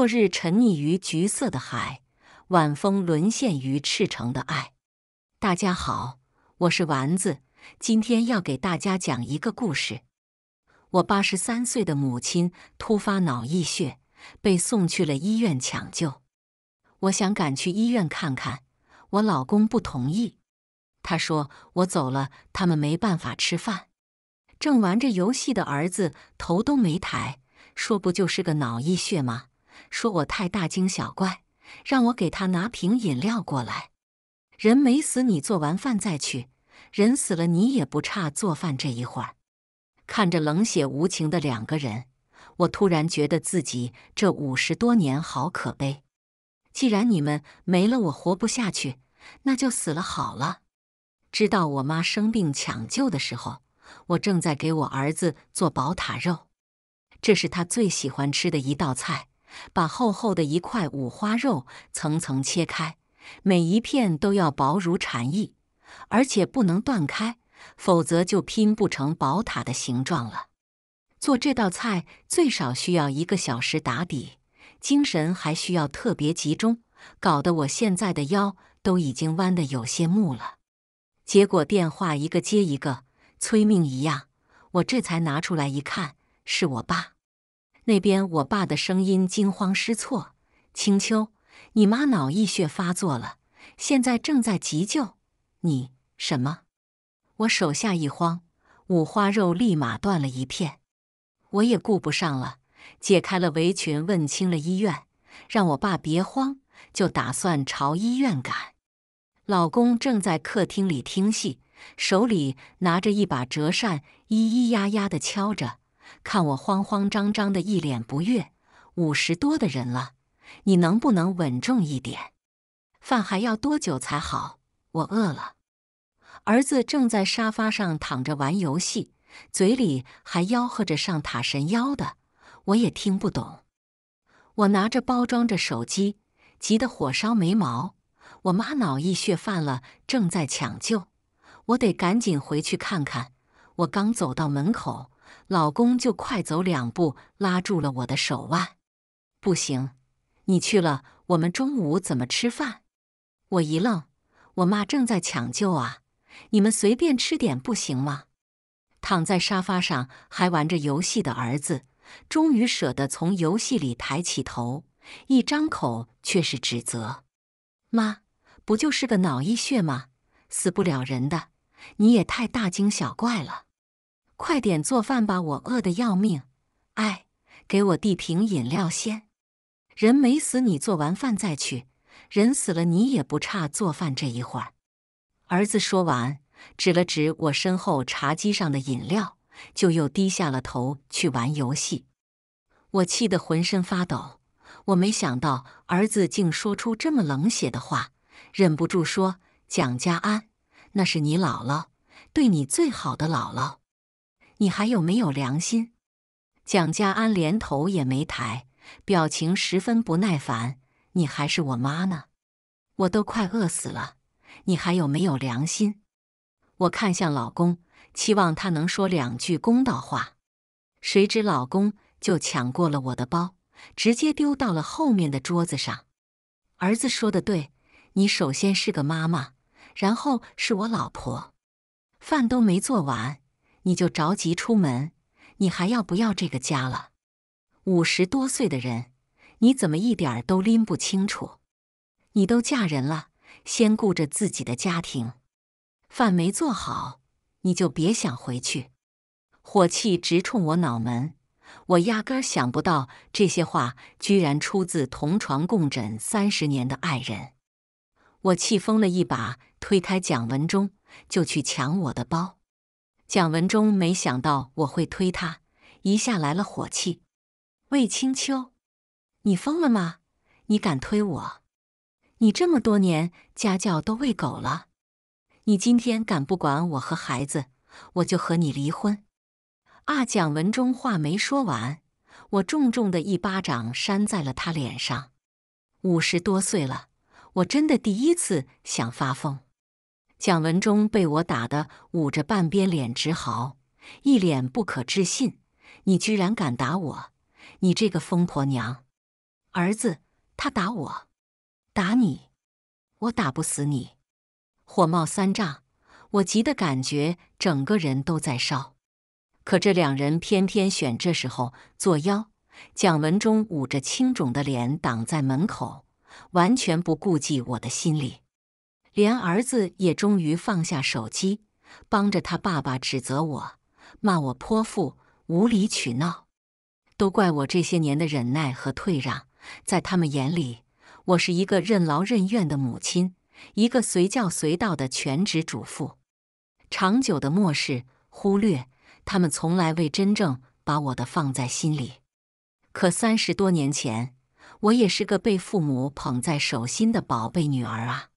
落日沉溺于橘色的海，晚风沦陷于赤诚的爱。大家好，我是丸子，今天要给大家讲一个故事。我八十三岁的母亲突发脑溢血，被送去了医院抢救。我想赶去医院看看，我老公不同意，他说我走了，他们没办法吃饭。正玩着游戏的儿子头都没抬，说：“不就是个脑溢血吗？”说我太大惊小怪，让我给他拿瓶饮料过来。人没死，你做完饭再去。人死了，你也不差做饭这一会儿。看着冷血无情的两个人，我突然觉得自己这五十多年好可悲。既然你们没了，我活不下去，那就死了好了。知道我妈生病抢救的时候，我正在给我儿子做宝塔肉，这是他最喜欢吃的一道菜。把厚厚的一块五花肉层层切开，每一片都要薄如蝉翼，而且不能断开，否则就拼不成宝塔的形状了。做这道菜最少需要一个小时打底，精神还需要特别集中，搞得我现在的腰都已经弯得有些木了。结果电话一个接一个，催命一样，我这才拿出来一看，是我爸。那边，我爸的声音惊慌失措：“青秋，你妈脑溢血发作了，现在正在急救。”你什么？我手下一慌，五花肉立马断了一片。我也顾不上了，解开了围裙，问清了医院，让我爸别慌，就打算朝医院赶。老公正在客厅里听戏，手里拿着一把折扇，咿咿呀呀的敲着。看我慌慌张张的，一脸不悦。五十多的人了，你能不能稳重一点？饭还要多久才好？我饿了。儿子正在沙发上躺着玩游戏，嘴里还吆喝着上塔神妖的，我也听不懂。我拿着包装着手机，急得火烧眉毛。我妈脑溢血犯了，正在抢救，我得赶紧回去看看。我刚走到门口。老公就快走两步，拉住了我的手腕。不行，你去了，我们中午怎么吃饭？我一愣，我妈正在抢救啊！你们随便吃点不行吗？躺在沙发上还玩着游戏的儿子，终于舍得从游戏里抬起头，一张口却是指责：“妈，不就是个脑溢血吗？死不了人的，你也太大惊小怪了。”快点做饭吧，我饿得要命！哎，给我递瓶饮料先。人没死，你做完饭再去。人死了，你也不差做饭这一会儿。儿子说完，指了指我身后茶几上的饮料，就又低下了头去玩游戏。我气得浑身发抖。我没想到儿子竟说出这么冷血的话，忍不住说：“蒋家安，那是你姥姥，对你最好的姥姥。”你还有没有良心？蒋家安连头也没抬，表情十分不耐烦。你还是我妈呢，我都快饿死了。你还有没有良心？我看向老公，期望他能说两句公道话。谁知老公就抢过了我的包，直接丢到了后面的桌子上。儿子说的对，你首先是个妈妈，然后是我老婆。饭都没做完。你就着急出门，你还要不要这个家了？五十多岁的人，你怎么一点都拎不清楚？你都嫁人了，先顾着自己的家庭，饭没做好，你就别想回去。火气直冲我脑门，我压根儿想不到这些话居然出自同床共枕三十年的爱人。我气疯了一把，推开蒋文忠，就去抢我的包。蒋文忠没想到我会推他，一下来了火气。魏清秋，你疯了吗？你敢推我？你这么多年家教都喂狗了？你今天敢不管我和孩子，我就和你离婚！啊！蒋文忠话没说完，我重重的一巴掌扇在了他脸上。五十多岁了，我真的第一次想发疯。蒋文忠被我打得捂着半边脸直嚎，一脸不可置信：“你居然敢打我！你这个疯婆娘！”儿子，他打我，打你，我打不死你！火冒三丈，我急得感觉整个人都在烧。可这两人偏偏选这时候作妖。蒋文忠捂着青肿的脸挡在门口，完全不顾及我的心理。连儿子也终于放下手机，帮着他爸爸指责我，骂我泼妇，无理取闹。都怪我这些年的忍耐和退让，在他们眼里，我是一个任劳任怨的母亲，一个随叫随到的全职主妇。长久的漠视、忽略，他们从来未真正把我的放在心里。可三十多年前，我也是个被父母捧在手心的宝贝女儿啊。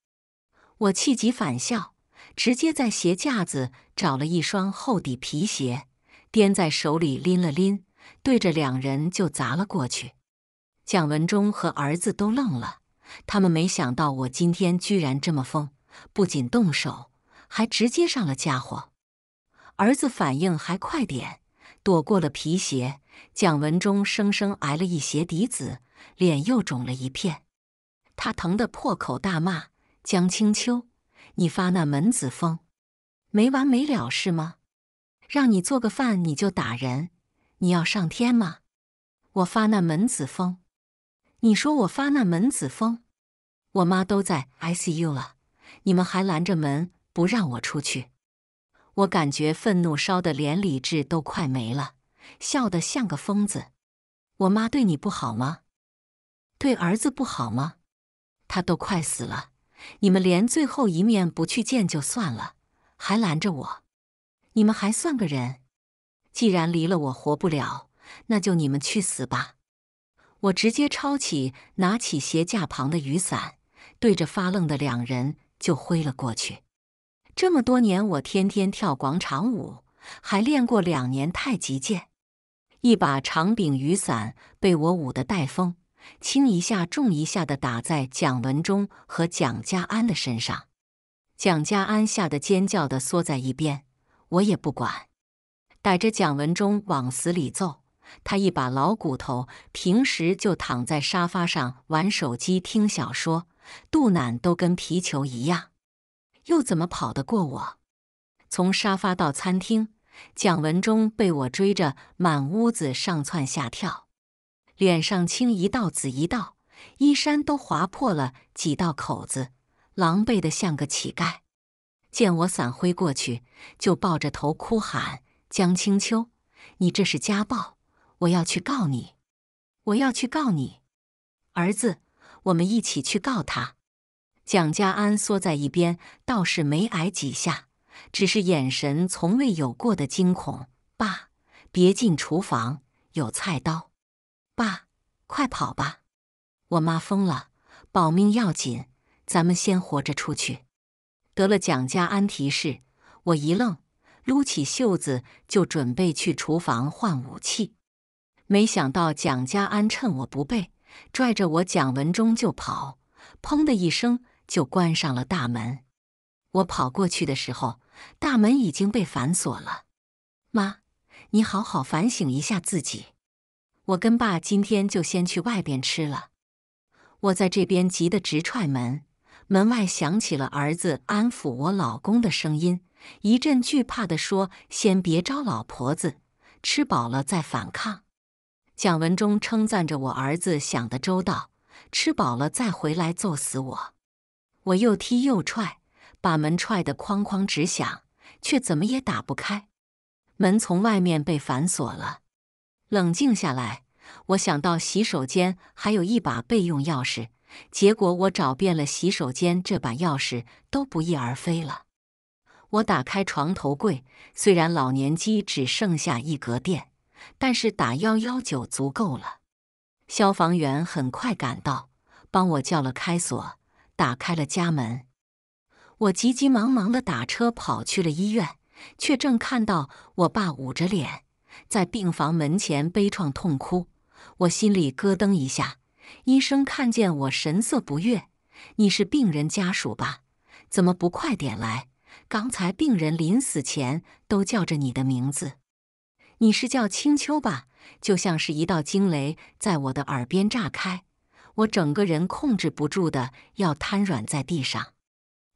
我气急反笑，直接在鞋架子找了一双厚底皮鞋，掂在手里拎了拎，对着两人就砸了过去。蒋文忠和儿子都愣了，他们没想到我今天居然这么疯，不仅动手，还直接上了家伙。儿子反应还快点，躲过了皮鞋，蒋文忠生生挨了一鞋底子，脸又肿了一片，他疼得破口大骂。江清秋，你发那门子疯，没完没了是吗？让你做个饭你就打人，你要上天吗？我发那门子疯？你说我发那门子疯？我妈都在 I C U 了，你们还拦着门不让我出去？我感觉愤怒烧的连理智都快没了，笑得像个疯子。我妈对你不好吗？对儿子不好吗？她都快死了。你们连最后一面不去见就算了，还拦着我！你们还算个人？既然离了我活不了，那就你们去死吧！我直接抄起、拿起鞋架旁的雨伞，对着发愣的两人就挥了过去。这么多年，我天天跳广场舞，还练过两年太极剑，一把长柄雨伞被我舞得带风。轻一下，重一下的打在蒋文忠和蒋家安的身上。蒋家安吓得尖叫的缩在一边，我也不管，逮着蒋文忠往死里揍。他一把老骨头，平时就躺在沙发上玩手机、听小说，肚腩都跟皮球一样，又怎么跑得过我？从沙发到餐厅，蒋文忠被我追着满屋子上蹿下跳。脸上青一道紫一道，衣衫都划破了几道口子，狼狈得像个乞丐。见我伞挥过去，就抱着头哭喊：“江清秋，你这是家暴！我要去告你！我要去告你！”儿子，我们一起去告他。蒋家安缩在一边，倒是没挨几下，只是眼神从未有过的惊恐。爸，别进厨房，有菜刀。爸，快跑吧！我妈疯了，保命要紧，咱们先活着出去。得了，蒋家安提示我一愣，撸起袖子就准备去厨房换武器，没想到蒋家安趁我不备，拽着我蒋文忠就跑，砰的一声就关上了大门。我跑过去的时候，大门已经被反锁了。妈，你好好反省一下自己。我跟爸今天就先去外边吃了。我在这边急得直踹门，门外响起了儿子安抚我老公的声音，一阵惧怕的说：“先别招老婆子，吃饱了再反抗。”蒋文忠称赞着我儿子想的周到，吃饱了再回来揍死我。我又踢又踹，把门踹得哐哐直响，却怎么也打不开，门从外面被反锁了。冷静下来，我想到洗手间还有一把备用钥匙，结果我找遍了洗手间，这把钥匙都不翼而飞了。我打开床头柜，虽然老年机只剩下一格电，但是打幺幺九足够了。消防员很快赶到，帮我叫了开锁，打开了家门。我急急忙忙的打车跑去了医院，却正看到我爸捂着脸。在病房门前悲怆痛哭，我心里咯噔一下。医生看见我神色不悦：“你是病人家属吧？怎么不快点来？刚才病人临死前都叫着你的名字，你是叫青秋吧？”就像是一道惊雷在我的耳边炸开，我整个人控制不住的要瘫软在地上。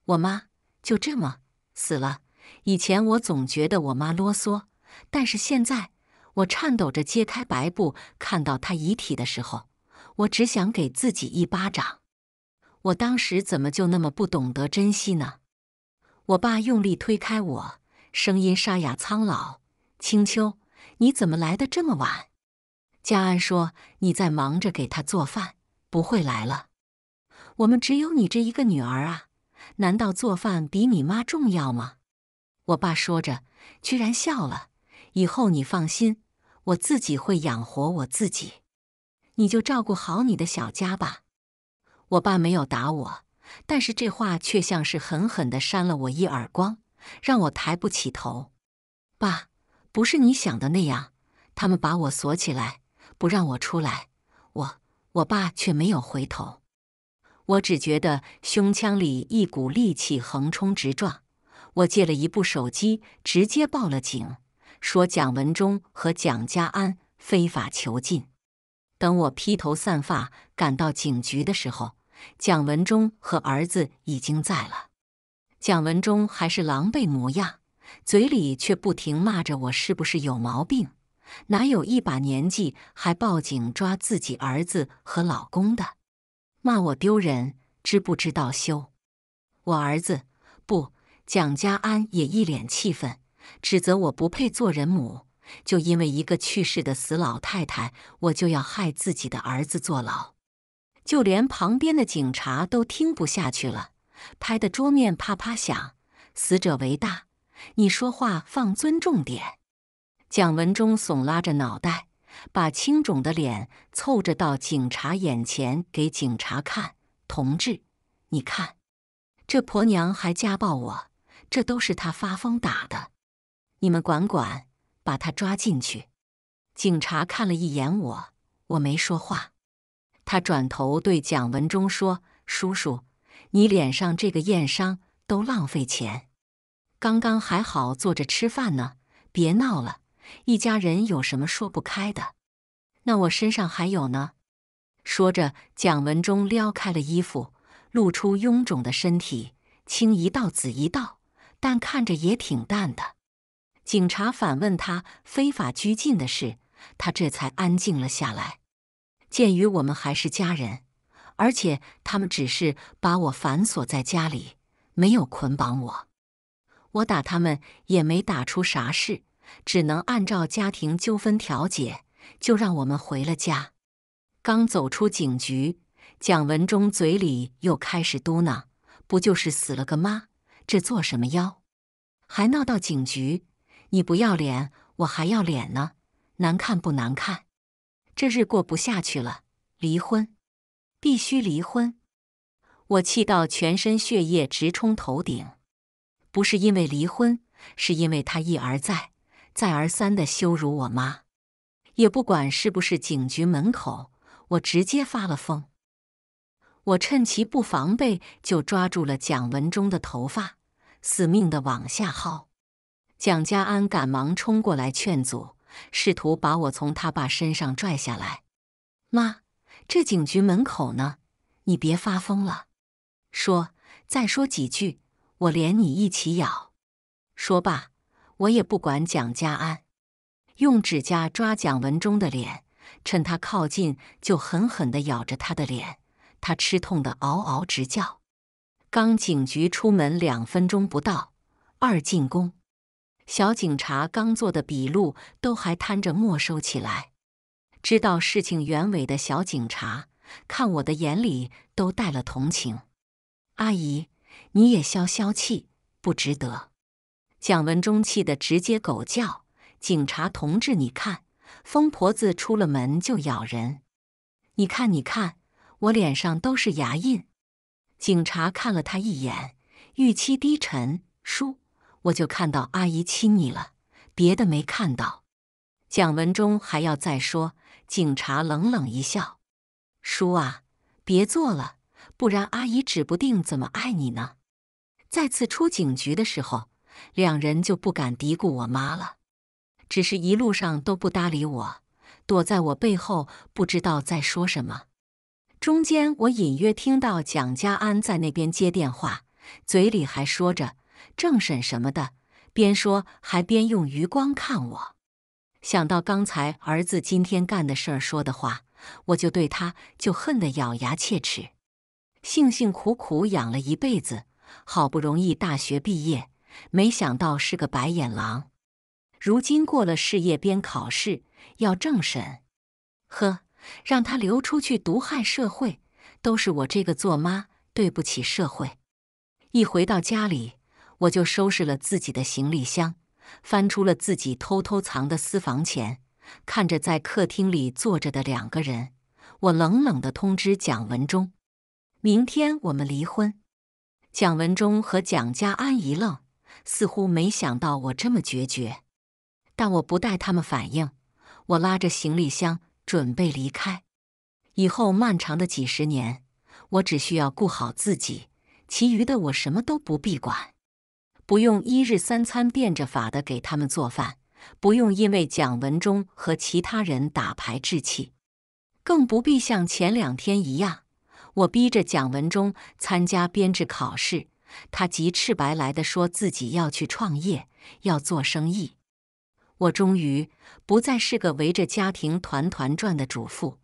我妈就这么死了。以前我总觉得我妈啰嗦。但是现在，我颤抖着揭开白布，看到他遗体的时候，我只想给自己一巴掌。我当时怎么就那么不懂得珍惜呢？我爸用力推开我，声音沙哑苍老：“青秋，你怎么来的这么晚？”佳安说：“你在忙着给他做饭，不会来了。”我们只有你这一个女儿啊，难道做饭比你妈重要吗？”我爸说着，居然笑了。以后你放心，我自己会养活我自己，你就照顾好你的小家吧。我爸没有打我，但是这话却像是狠狠的扇了我一耳光，让我抬不起头。爸，不是你想的那样，他们把我锁起来，不让我出来。我，我爸却没有回头。我只觉得胸腔里一股力气横冲直撞。我借了一部手机，直接报了警。说：“蒋文忠和蒋家安非法囚禁。”等我披头散发赶到警局的时候，蒋文忠和儿子已经在了。蒋文忠还是狼狈模样，嘴里却不停骂着我：“是不是有毛病？哪有一把年纪还报警抓自己儿子和老公的？骂我丢人，知不知道羞？”我儿子不，蒋家安也一脸气愤。指责我不配做人母，就因为一个去世的死老太太，我就要害自己的儿子坐牢。就连旁边的警察都听不下去了，拍的桌面啪啪响。死者为大，你说话放尊重点。蒋文忠耸拉着脑袋，把青肿的脸凑着到警察眼前给警察看：“同志，你看，这婆娘还家暴我，这都是她发疯打的。”你们管管，把他抓进去。警察看了一眼我，我没说话。他转头对蒋文忠说：“叔叔，你脸上这个验伤都浪费钱。刚刚还好坐着吃饭呢，别闹了。一家人有什么说不开的？那我身上还有呢。”说着，蒋文忠撩开了衣服，露出臃肿的身体，青一道紫一道，但看着也挺淡的。警察反问他非法拘禁的事，他这才安静了下来。鉴于我们还是家人，而且他们只是把我反锁在家里，没有捆绑我，我打他们也没打出啥事，只能按照家庭纠纷调解，就让我们回了家。刚走出警局，蒋文忠嘴里又开始嘟囔：“不就是死了个妈，这做什么妖？还闹到警局！”你不要脸，我还要脸呢。难看不难看？这日过不下去了，离婚，必须离婚！我气到全身血液直冲头顶，不是因为离婚，是因为他一而再、再而三的羞辱我妈，也不管是不是警局门口，我直接发了疯。我趁其不防备，就抓住了蒋文忠的头发，死命的往下薅。蒋家安赶忙冲过来劝阻，试图把我从他爸身上拽下来。妈，这警局门口呢，你别发疯了。说，再说几句，我连你一起咬。说罢，我也不管蒋家安，用指甲抓蒋文忠的脸，趁他靠近就狠狠的咬着他的脸。他吃痛的嗷嗷直叫。刚警局出门两分钟不到，二进宫，小警察刚做的笔录都还摊着没收起来。知道事情原委的小警察看我的眼里都带了同情。阿姨，你也消消气，不值得。蒋文忠气的直接狗叫。警察同志，你看，疯婆子出了门就咬人。你看，你看，我脸上都是牙印。警察看了他一眼，语气低沉：“叔。”我就看到阿姨亲你了，别的没看到。蒋文忠还要再说，警察冷冷一笑：“叔啊，别做了，不然阿姨指不定怎么爱你呢。”再次出警局的时候，两人就不敢嘀咕我妈了，只是一路上都不搭理我，躲在我背后，不知道在说什么。中间我隐约听到蒋家安在那边接电话，嘴里还说着。政审什么的，边说还边用余光看我。想到刚才儿子今天干的事儿说的话，我就对他就恨得咬牙切齿。辛辛苦苦养了一辈子，好不容易大学毕业，没想到是个白眼狼。如今过了事业编考试，要政审，呵，让他流出去毒害社会，都是我这个做妈对不起社会。一回到家里。我就收拾了自己的行李箱，翻出了自己偷偷藏的私房钱，看着在客厅里坐着的两个人，我冷冷的通知蒋文忠：“明天我们离婚。”蒋文忠和蒋家安一愣，似乎没想到我这么决绝。但我不待他们反应，我拉着行李箱准备离开。以后漫长的几十年，我只需要顾好自己，其余的我什么都不必管。不用一日三餐变着法的给他们做饭，不用因为蒋文忠和其他人打牌置气，更不必像前两天一样，我逼着蒋文忠参加编制考试，他急赤白来的说自己要去创业，要做生意。我终于不再是个围着家庭团团转的主妇，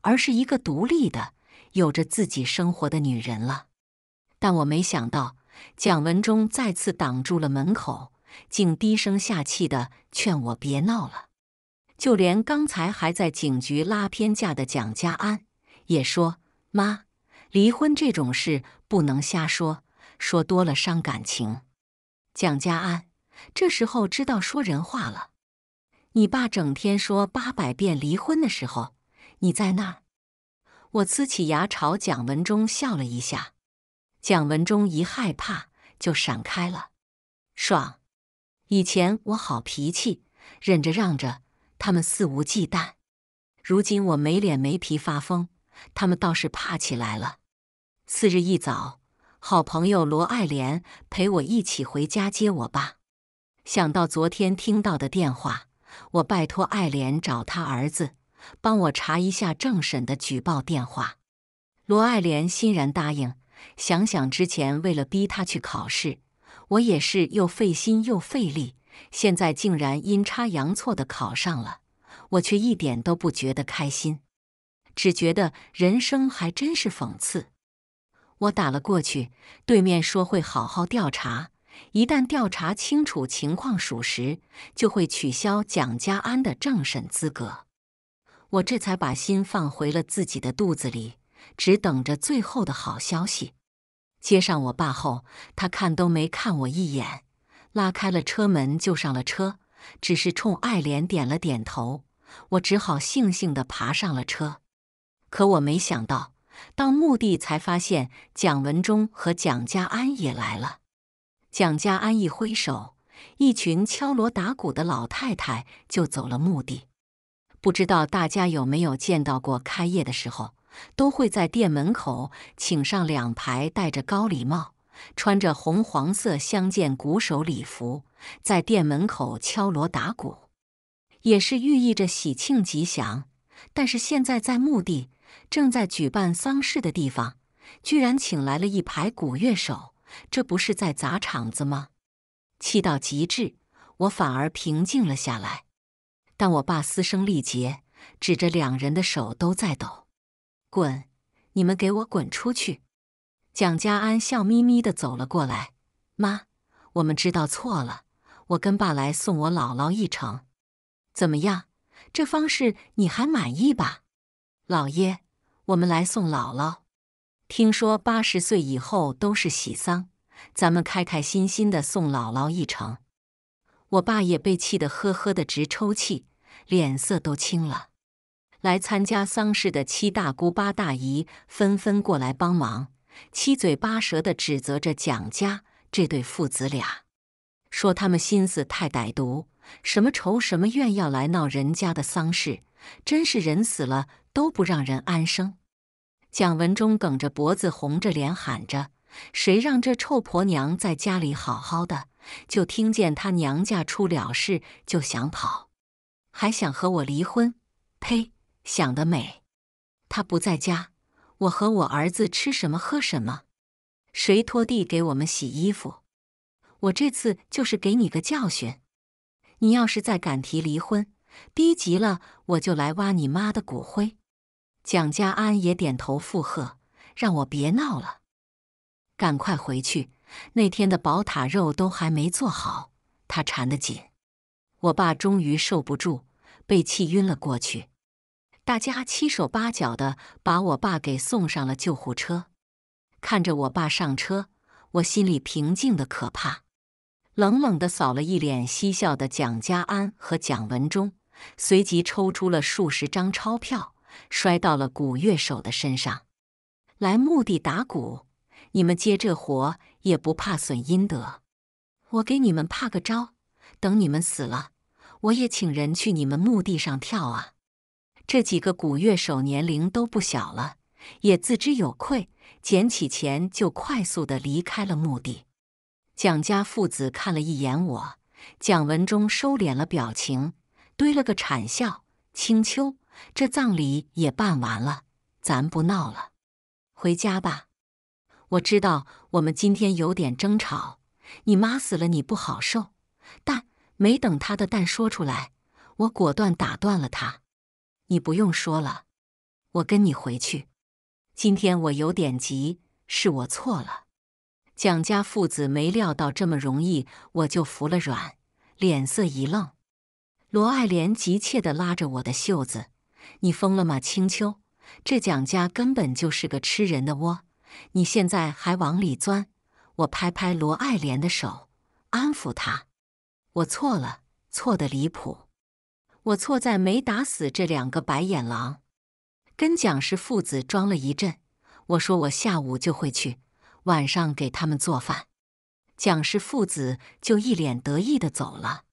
而是一个独立的、有着自己生活的女人了。但我没想到。蒋文忠再次挡住了门口，竟低声下气地劝我别闹了。就连刚才还在警局拉偏架的蒋家安也说：“妈，离婚这种事不能瞎说，说多了伤感情。”蒋家安这时候知道说人话了：“你爸整天说八百遍离婚的时候，你在那儿？”我呲起牙朝蒋文忠笑了一下。蒋文忠一害怕就闪开了，爽！以前我好脾气，忍着让着，他们肆无忌惮；如今我没脸没皮发疯，他们倒是怕起来了。次日一早，好朋友罗爱莲陪我一起回家接我爸。想到昨天听到的电话，我拜托爱莲找他儿子帮我查一下郑婶的举报电话。罗爱莲欣然答应。想想之前为了逼他去考试，我也是又费心又费力，现在竟然阴差阳错的考上了，我却一点都不觉得开心，只觉得人生还真是讽刺。我打了过去，对面说会好好调查，一旦调查清楚情况属实，就会取消蒋家安的政审资格。我这才把心放回了自己的肚子里。只等着最后的好消息。接上我爸后，他看都没看我一眼，拉开了车门就上了车，只是冲爱莲点了点头。我只好悻悻地爬上了车。可我没想到，到墓地才发现蒋文忠和蒋家安也来了。蒋家安一挥手，一群敲锣打鼓的老太太就走了墓地。不知道大家有没有见到过开业的时候？都会在店门口请上两排戴着高礼帽、穿着红黄色相间鼓手礼服，在店门口敲锣打鼓，也是寓意着喜庆吉祥。但是现在在墓地，正在举办丧事的地方，居然请来了一排鼓乐手，这不是在砸场子吗？气到极致，我反而平静了下来。但我爸嘶声力竭，指着两人的手都在抖。滚！你们给我滚出去！蒋家安笑眯眯的走了过来。妈，我们知道错了，我跟爸来送我姥姥一程，怎么样？这方式你还满意吧？老爷，我们来送姥姥。听说八十岁以后都是喜丧，咱们开开心心的送姥姥一程。我爸也被气得呵呵的直抽泣，脸色都青了。来参加丧事的七大姑八大姨纷纷过来帮忙，七嘴八舌地指责着蒋家这对父子俩，说他们心思太歹毒，什么仇什么怨要来闹人家的丧事，真是人死了都不让人安生。蒋文忠梗着脖子，红着脸喊着：“谁让这臭婆娘在家里好好的，就听见她娘家出了事就想跑，还想和我离婚？呸！”想得美！他不在家，我和我儿子吃什么喝什么，谁拖地给我们洗衣服？我这次就是给你个教训，你要是再敢提离婚，逼急了我就来挖你妈的骨灰！蒋家安也点头附和，让我别闹了，赶快回去。那天的宝塔肉都还没做好，他缠得紧。我爸终于受不住，被气晕了过去。大家七手八脚的把我爸给送上了救护车，看着我爸上车，我心里平静的可怕，冷冷的扫了一脸嬉笑的蒋家安和蒋文忠，随即抽出了数十张钞票，摔到了古乐手的身上。来墓地打鼓，你们接这活也不怕损阴德？我给你们怕个招，等你们死了，我也请人去你们墓地上跳啊！这几个古乐手年龄都不小了，也自知有愧，捡起钱就快速的离开了墓地。蒋家父子看了一眼我，蒋文忠收敛了表情，堆了个谄笑。青秋，这葬礼也办完了，咱不闹了，回家吧。我知道我们今天有点争吵，你妈死了你不好受，但没等他的“蛋说出来，我果断打断了他。你不用说了，我跟你回去。今天我有点急，是我错了。蒋家父子没料到这么容易，我就服了软，脸色一愣。罗爱莲急切的拉着我的袖子：“你疯了吗，青秋？这蒋家根本就是个吃人的窝，你现在还往里钻？”我拍拍罗爱莲的手，安抚她：“我错了，错的离谱。”我错在没打死这两个白眼狼，跟蒋氏父子装了一阵。我说我下午就会去，晚上给他们做饭。蒋氏父子就一脸得意的走了。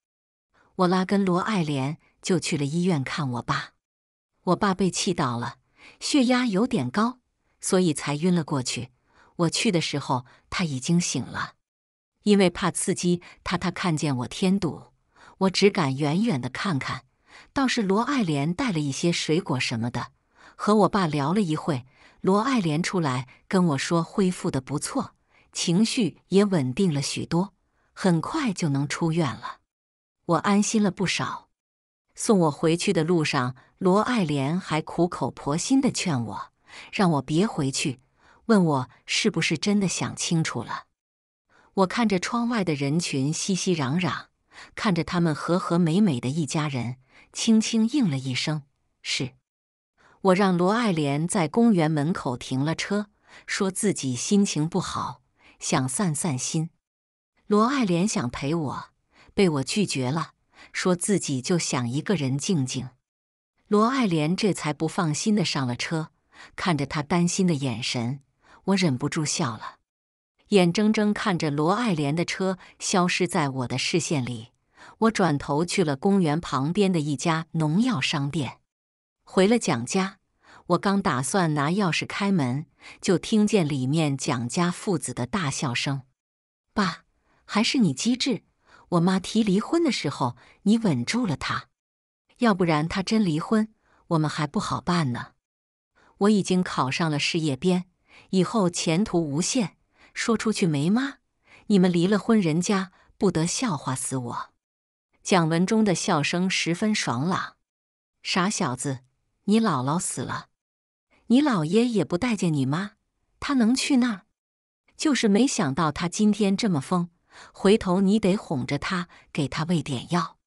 我拉跟罗爱莲就去了医院看我爸。我爸被气到了，血压有点高，所以才晕了过去。我去的时候他已经醒了，因为怕刺激他，他看见我添堵，我只敢远远的看看。倒是罗爱莲带了一些水果什么的，和我爸聊了一会。罗爱莲出来跟我说：“恢复的不错，情绪也稳定了许多，很快就能出院了。”我安心了不少。送我回去的路上，罗爱莲还苦口婆心的劝我，让我别回去，问我是不是真的想清楚了。我看着窗外的人群熙熙攘攘，看着他们和和美美的一家人。轻轻应了一声：“是我。”让罗爱莲在公园门口停了车，说自己心情不好，想散散心。罗爱莲想陪我，被我拒绝了，说自己就想一个人静静。罗爱莲这才不放心的上了车，看着她担心的眼神，我忍不住笑了。眼睁睁看着罗爱莲的车消失在我的视线里。我转头去了公园旁边的一家农药商店，回了蒋家。我刚打算拿钥匙开门，就听见里面蒋家父子的大笑声：“爸，还是你机智。我妈提离婚的时候，你稳住了她，要不然她真离婚，我们还不好办呢。我已经考上了事业编，以后前途无限。说出去没妈。你们离了婚，人家不得笑话死我？”蒋文忠的笑声十分爽朗。傻小子，你姥姥死了，你姥爷也不待见你妈，他能去那儿？就是没想到他今天这么疯。回头你得哄着他，给他喂点药，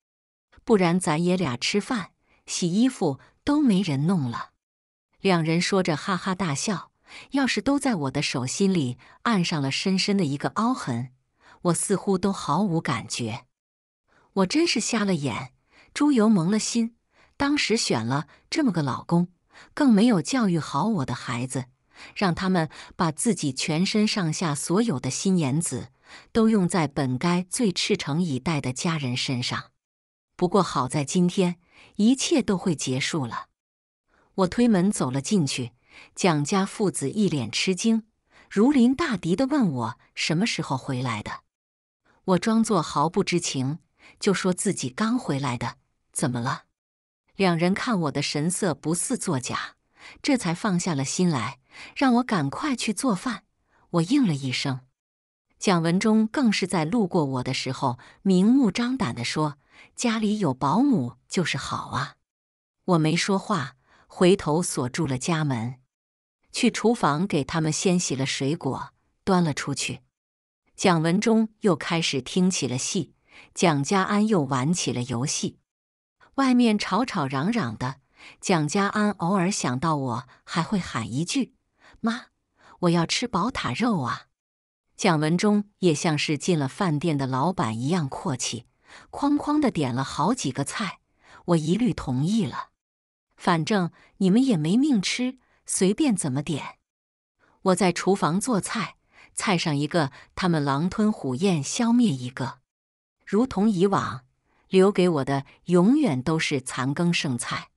不然咱爷俩吃饭、洗衣服都没人弄了。两人说着哈哈大笑。要是都在我的手心里按上了深深的一个凹痕，我似乎都毫无感觉。我真是瞎了眼，猪油蒙了心，当时选了这么个老公，更没有教育好我的孩子，让他们把自己全身上下所有的心眼子都用在本该最赤诚以待的家人身上。不过好在今天一切都会结束了。我推门走了进去，蒋家父子一脸吃惊，如临大敌的问我什么时候回来的。我装作毫不知情。就说自己刚回来的，怎么了？两人看我的神色不似作假，这才放下了心来，让我赶快去做饭。我应了一声。蒋文忠更是在路过我的时候，明目张胆地说：“家里有保姆就是好啊！”我没说话，回头锁住了家门，去厨房给他们先洗了水果，端了出去。蒋文忠又开始听起了戏。蒋家安又玩起了游戏，外面吵吵嚷嚷的。蒋家安偶尔想到我，还会喊一句：“妈，我要吃宝塔肉啊！”蒋文忠也像是进了饭店的老板一样阔气，哐哐的点了好几个菜，我一律同意了。反正你们也没命吃，随便怎么点。我在厨房做菜，菜上一个，他们狼吞虎咽消灭一个。如同以往，留给我的永远都是残羹剩菜。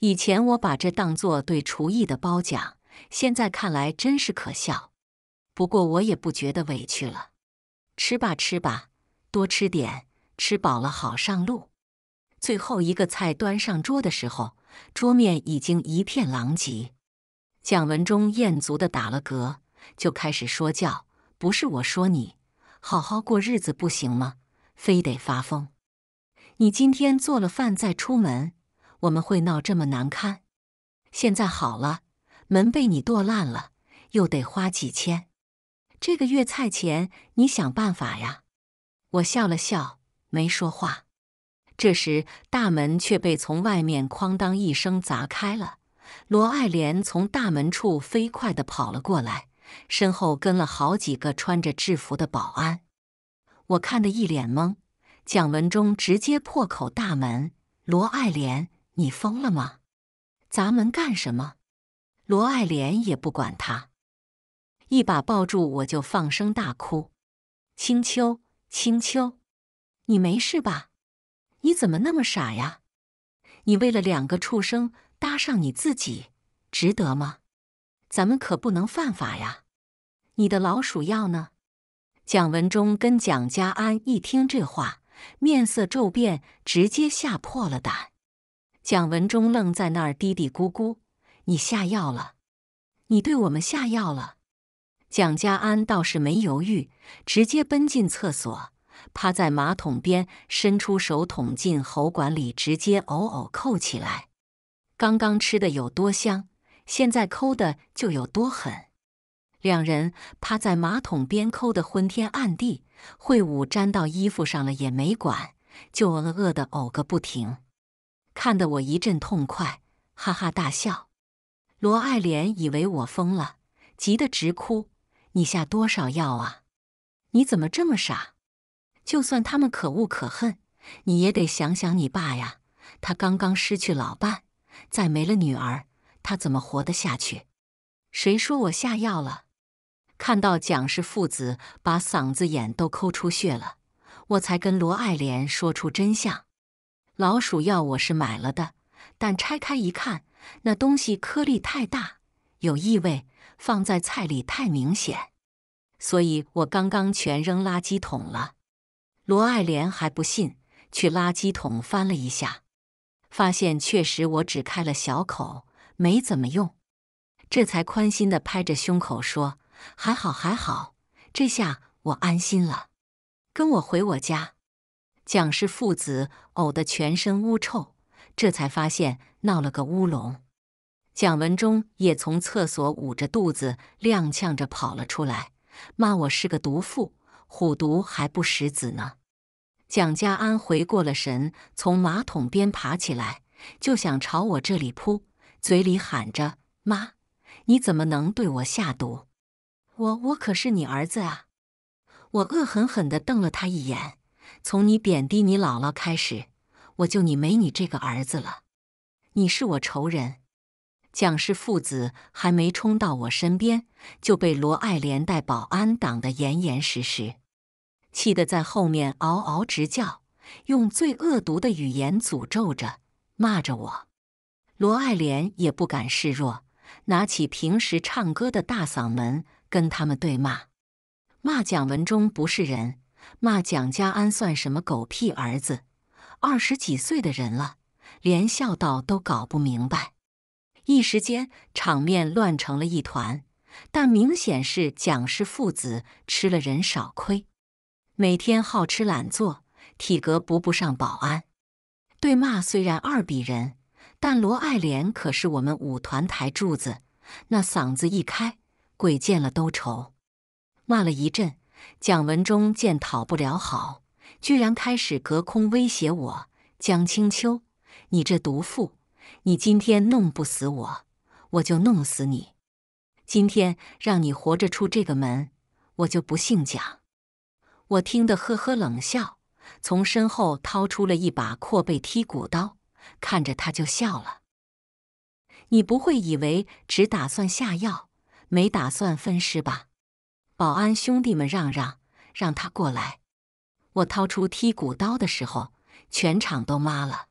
以前我把这当作对厨艺的褒奖，现在看来真是可笑。不过我也不觉得委屈了，吃吧吃吧，多吃点，吃饱了好上路。最后一个菜端上桌的时候，桌面已经一片狼藉。蒋文忠餍足的打了嗝，就开始说教：“不是我说你，好好过日子不行吗？”非得发疯！你今天做了饭再出门，我们会闹这么难堪。现在好了，门被你剁烂了，又得花几千。这个月菜钱，你想办法呀。我笑了笑，没说话。这时，大门却被从外面哐当一声砸开了。罗爱莲从大门处飞快地跑了过来，身后跟了好几个穿着制服的保安。我看的一脸懵，蒋文忠直接破口大骂：“罗爱莲，你疯了吗？砸门干什么？”罗爱莲也不管他，一把抱住我就放声大哭：“青秋，青秋，你没事吧？你怎么那么傻呀？你为了两个畜生搭上你自己，值得吗？咱们可不能犯法呀！你的老鼠药呢？”蒋文忠跟蒋家安一听这话，面色骤变，直接吓破了胆。蒋文忠愣在那儿，嘀嘀咕咕：“你下药了？你对我们下药了？”蒋家安倒是没犹豫，直接奔进厕所，趴在马桶边，伸出手捅进喉管里，直接呕呕扣起来。刚刚吃的有多香，现在抠的就有多狠。两人趴在马桶边抠得昏天暗地，会武粘到衣服上了也没管，就饿饿的呕个不停，看得我一阵痛快，哈哈大笑。罗爱莲以为我疯了，急得直哭：“你下多少药啊？你怎么这么傻？就算他们可恶可恨，你也得想想你爸呀，他刚刚失去老伴，再没了女儿，他怎么活得下去？谁说我下药了？”看到蒋氏父子把嗓子眼都抠出血了，我才跟罗爱莲说出真相。老鼠药我是买了的，但拆开一看，那东西颗粒太大，有异味，放在菜里太明显，所以我刚刚全扔垃圾桶了。罗爱莲还不信，去垃圾桶翻了一下，发现确实我只开了小口，没怎么用，这才宽心的拍着胸口说。还好，还好，这下我安心了。跟我回我家。蒋氏父子呕得全身污臭，这才发现闹了个乌龙。蒋文忠也从厕所捂着肚子踉跄着跑了出来，骂我是个毒妇，虎毒还不食子呢。蒋家安回过了神，从马桶边爬起来，就想朝我这里扑，嘴里喊着：“妈，你怎么能对我下毒？”我我可是你儿子啊！我恶狠狠地瞪了他一眼。从你贬低你姥姥开始，我就你没你这个儿子了。你是我仇人。蒋氏父子还没冲到我身边，就被罗爱莲带保安挡得严严实实，气得在后面嗷嗷直叫，用最恶毒的语言诅咒着、骂着我。罗爱莲也不敢示弱，拿起平时唱歌的大嗓门。跟他们对骂，骂蒋文忠不是人，骂蒋家安算什么狗屁儿子，二十几岁的人了，连孝道都搞不明白。一时间场面乱成了一团，但明显是蒋氏父子吃了人少亏，每天好吃懒做，体格不不上保安。对骂虽然二比人，但罗爱莲可是我们舞团台柱子，那嗓子一开。鬼见了都愁，骂了一阵。蒋文忠见讨不了好，居然开始隔空威胁我：“江清秋，你这毒妇，你今天弄不死我，我就弄死你！今天让你活着出这个门，我就不姓蒋！”我听得呵呵冷笑，从身后掏出了一把阔背剔骨刀，看着他就笑了。你不会以为只打算下药？没打算分尸吧？保安兄弟们，让让，让他过来！我掏出剔骨刀的时候，全场都麻了。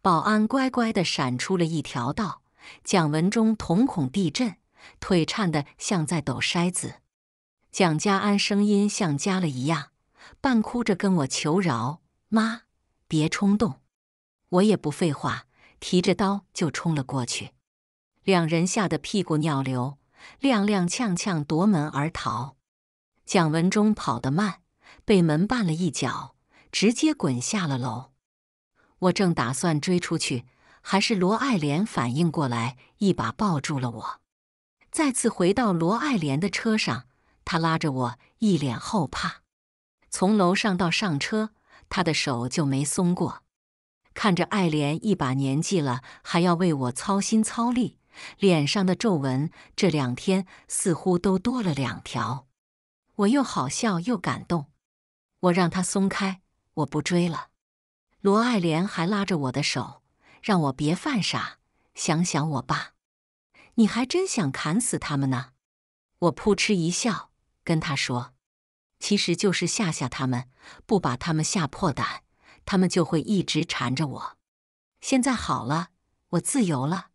保安乖乖地闪出了一条道。蒋文中瞳孔地震，腿颤得像在抖筛子。蒋家安声音像加了一样，半哭着跟我求饶：“妈，别冲动！”我也不废话，提着刀就冲了过去。两人吓得屁股尿流。踉踉跄跄夺门而逃，蒋文忠跑得慢，被门绊了一脚，直接滚下了楼。我正打算追出去，还是罗爱莲反应过来，一把抱住了我。再次回到罗爱莲的车上，她拉着我，一脸后怕。从楼上到上车，她的手就没松过。看着爱莲一把年纪了，还要为我操心操力。脸上的皱纹这两天似乎都多了两条，我又好笑又感动。我让他松开，我不追了。罗爱莲还拉着我的手，让我别犯傻，想想我爸。你还真想砍死他们呢？我扑哧一笑，跟他说：“其实就是吓吓他们，不把他们吓破胆，他们就会一直缠着我。现在好了，我自由了。”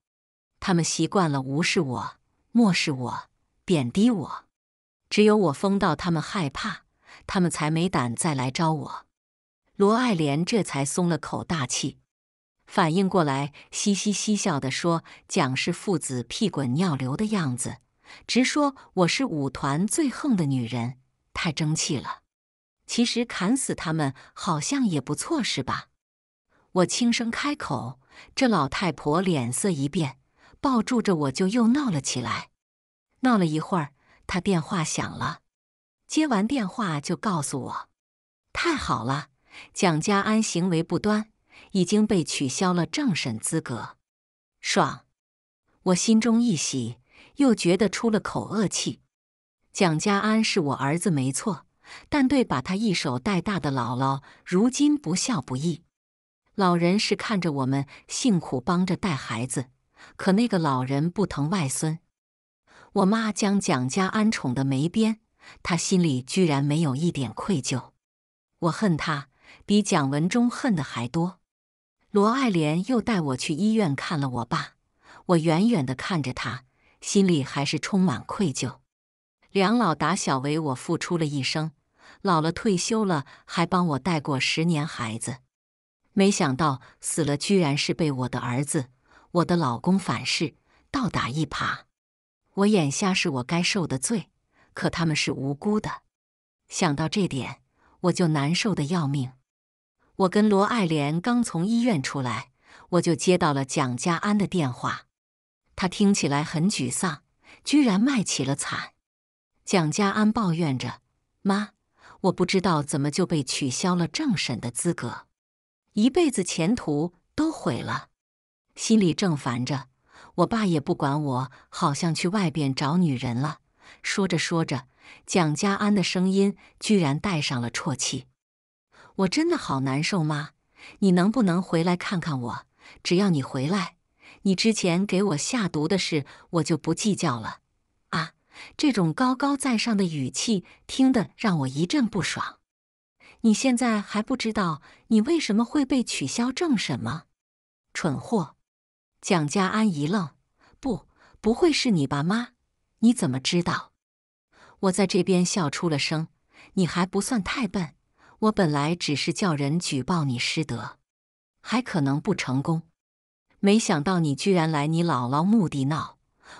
他们习惯了无视我、漠视我、贬低我，只有我疯到他们害怕，他们才没胆再来招我。罗爱莲这才松了口大气，反应过来，嘻嘻嘻笑的说：“蒋氏父子屁滚尿流的样子，直说我是舞团最横的女人，太争气了。其实砍死他们好像也不错，是吧？”我轻声开口，这老太婆脸色一变。抱住着我就又闹了起来，闹了一会儿，他电话响了，接完电话就告诉我：“太好了，蒋家安行为不端，已经被取消了政审资格。”爽，我心中一喜，又觉得出了口恶气。蒋家安是我儿子没错，但对把他一手带大的姥姥，如今不孝不义，老人是看着我们辛苦帮着带孩子。可那个老人不疼外孙，我妈将蒋家安宠得没边，她心里居然没有一点愧疚。我恨他，比蒋文忠恨得还多。罗爱莲又带我去医院看了我爸，我远远的看着他，心里还是充满愧疚。梁老打小为我付出了一生，老了退休了还帮我带过十年孩子，没想到死了，居然是被我的儿子。我的老公反噬，倒打一耙，我眼瞎是我该受的罪，可他们是无辜的。想到这点，我就难受的要命。我跟罗爱莲刚从医院出来，我就接到了蒋家安的电话。他听起来很沮丧，居然卖起了惨。蒋家安抱怨着：“妈，我不知道怎么就被取消了政审的资格，一辈子前途都毁了。”心里正烦着，我爸也不管我，好像去外边找女人了。说着说着，蒋家安的声音居然带上了啜泣。我真的好难受，妈，你能不能回来看看我？只要你回来，你之前给我下毒的事我就不计较了。啊，这种高高在上的语气听得让我一阵不爽。你现在还不知道你为什么会被取消政审吗？蠢货！蒋家安一愣：“不，不会是你吧，妈？你怎么知道？”我在这边笑出了声：“你还不算太笨。我本来只是叫人举报你失德，还可能不成功。没想到你居然来你姥姥墓地闹，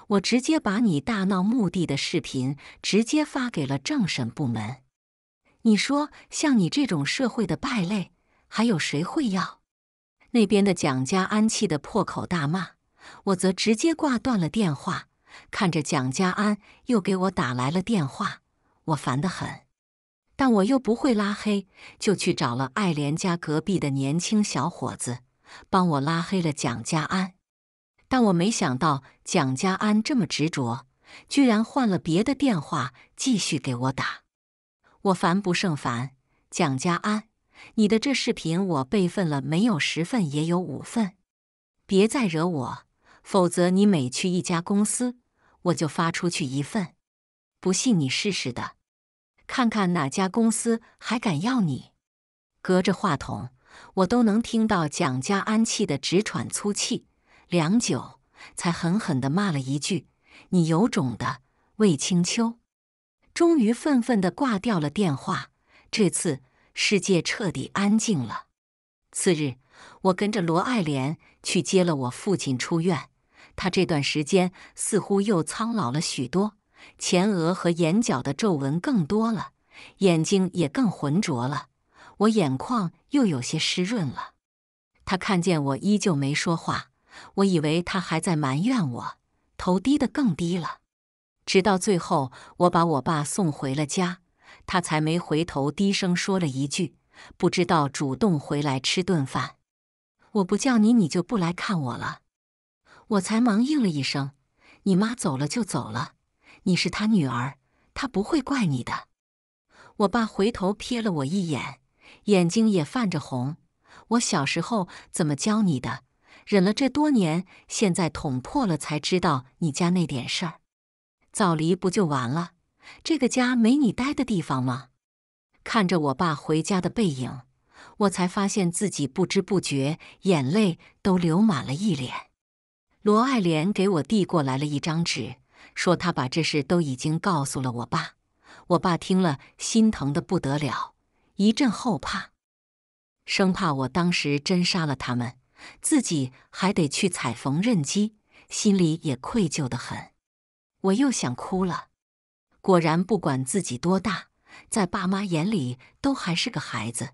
我直接把你大闹墓地的视频直接发给了政审部门。你说，像你这种社会的败类，还有谁会要？”那边的蒋家安气得破口大骂，我则直接挂断了电话。看着蒋家安又给我打来了电话，我烦得很，但我又不会拉黑，就去找了爱莲家隔壁的年轻小伙子，帮我拉黑了蒋家安。但我没想到蒋家安这么执着，居然换了别的电话继续给我打，我烦不胜烦。蒋家安。你的这视频我备份了，没有十份也有五份。别再惹我，否则你每去一家公司，我就发出去一份。不信你试试的，看看哪家公司还敢要你。隔着话筒，我都能听到蒋家安气得直喘粗气，良久才狠狠地骂了一句：“你有种的，魏清秋！”终于愤愤地挂掉了电话。这次。世界彻底安静了。次日，我跟着罗爱莲去接了我父亲出院。他这段时间似乎又苍老了许多，前额和眼角的皱纹更多了，眼睛也更浑浊了。我眼眶又有些湿润了。他看见我，依旧没说话。我以为他还在埋怨我，头低得更低了。直到最后，我把我爸送回了家。他才没回头，低声说了一句：“不知道主动回来吃顿饭，我不叫你，你就不来看我了。”我才忙应了一声：“你妈走了就走了，你是她女儿，她不会怪你的。”我爸回头瞥了我一眼，眼睛也泛着红。我小时候怎么教你的？忍了这多年，现在捅破了才知道你家那点事儿，早离不就完了？这个家没你待的地方吗？看着我爸回家的背影，我才发现自己不知不觉眼泪都流满了一脸。罗爱莲给我递过来了一张纸，说他把这事都已经告诉了我爸。我爸听了心疼的不得了，一阵后怕，生怕我当时真杀了他们，自己还得去踩缝纫机，心里也愧疚的很。我又想哭了。果然，不管自己多大，在爸妈眼里都还是个孩子。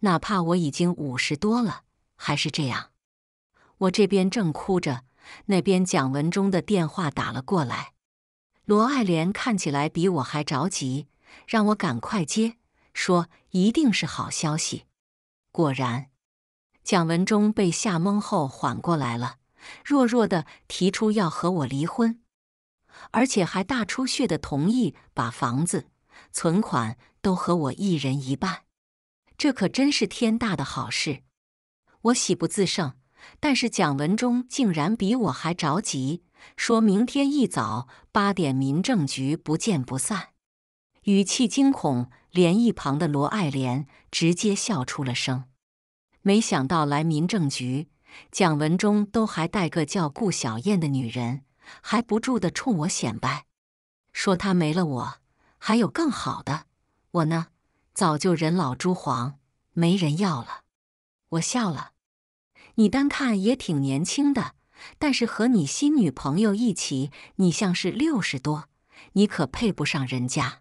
哪怕我已经五十多了，还是这样。我这边正哭着，那边蒋文忠的电话打了过来。罗爱莲看起来比我还着急，让我赶快接，说一定是好消息。果然，蒋文忠被吓懵后缓过来了，弱弱的提出要和我离婚。而且还大出血的同意把房子、存款都和我一人一半，这可真是天大的好事，我喜不自胜。但是蒋文忠竟然比我还着急，说明天一早八点民政局不见不散，语气惊恐，连一旁的罗爱莲直接笑出了声。没想到来民政局，蒋文忠都还带个叫顾小燕的女人。还不住的冲我显摆，说他没了我，还有更好的。我呢，早就人老珠黄，没人要了。我笑了，你单看也挺年轻的，但是和你新女朋友一起，你像是六十多，你可配不上人家。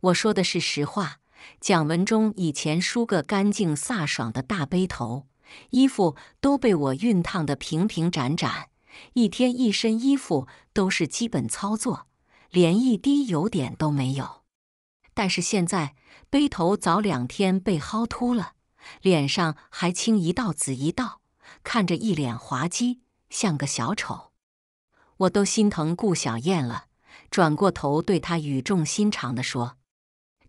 我说的是实话，蒋文忠以前梳个干净飒爽的大背头，衣服都被我熨烫得平平展展。一天一身衣服都是基本操作，连一滴油点都没有。但是现在背头早两天被薅秃了，脸上还青一道紫一道，看着一脸滑稽，像个小丑。我都心疼顾小燕了，转过头对她语重心长地说：“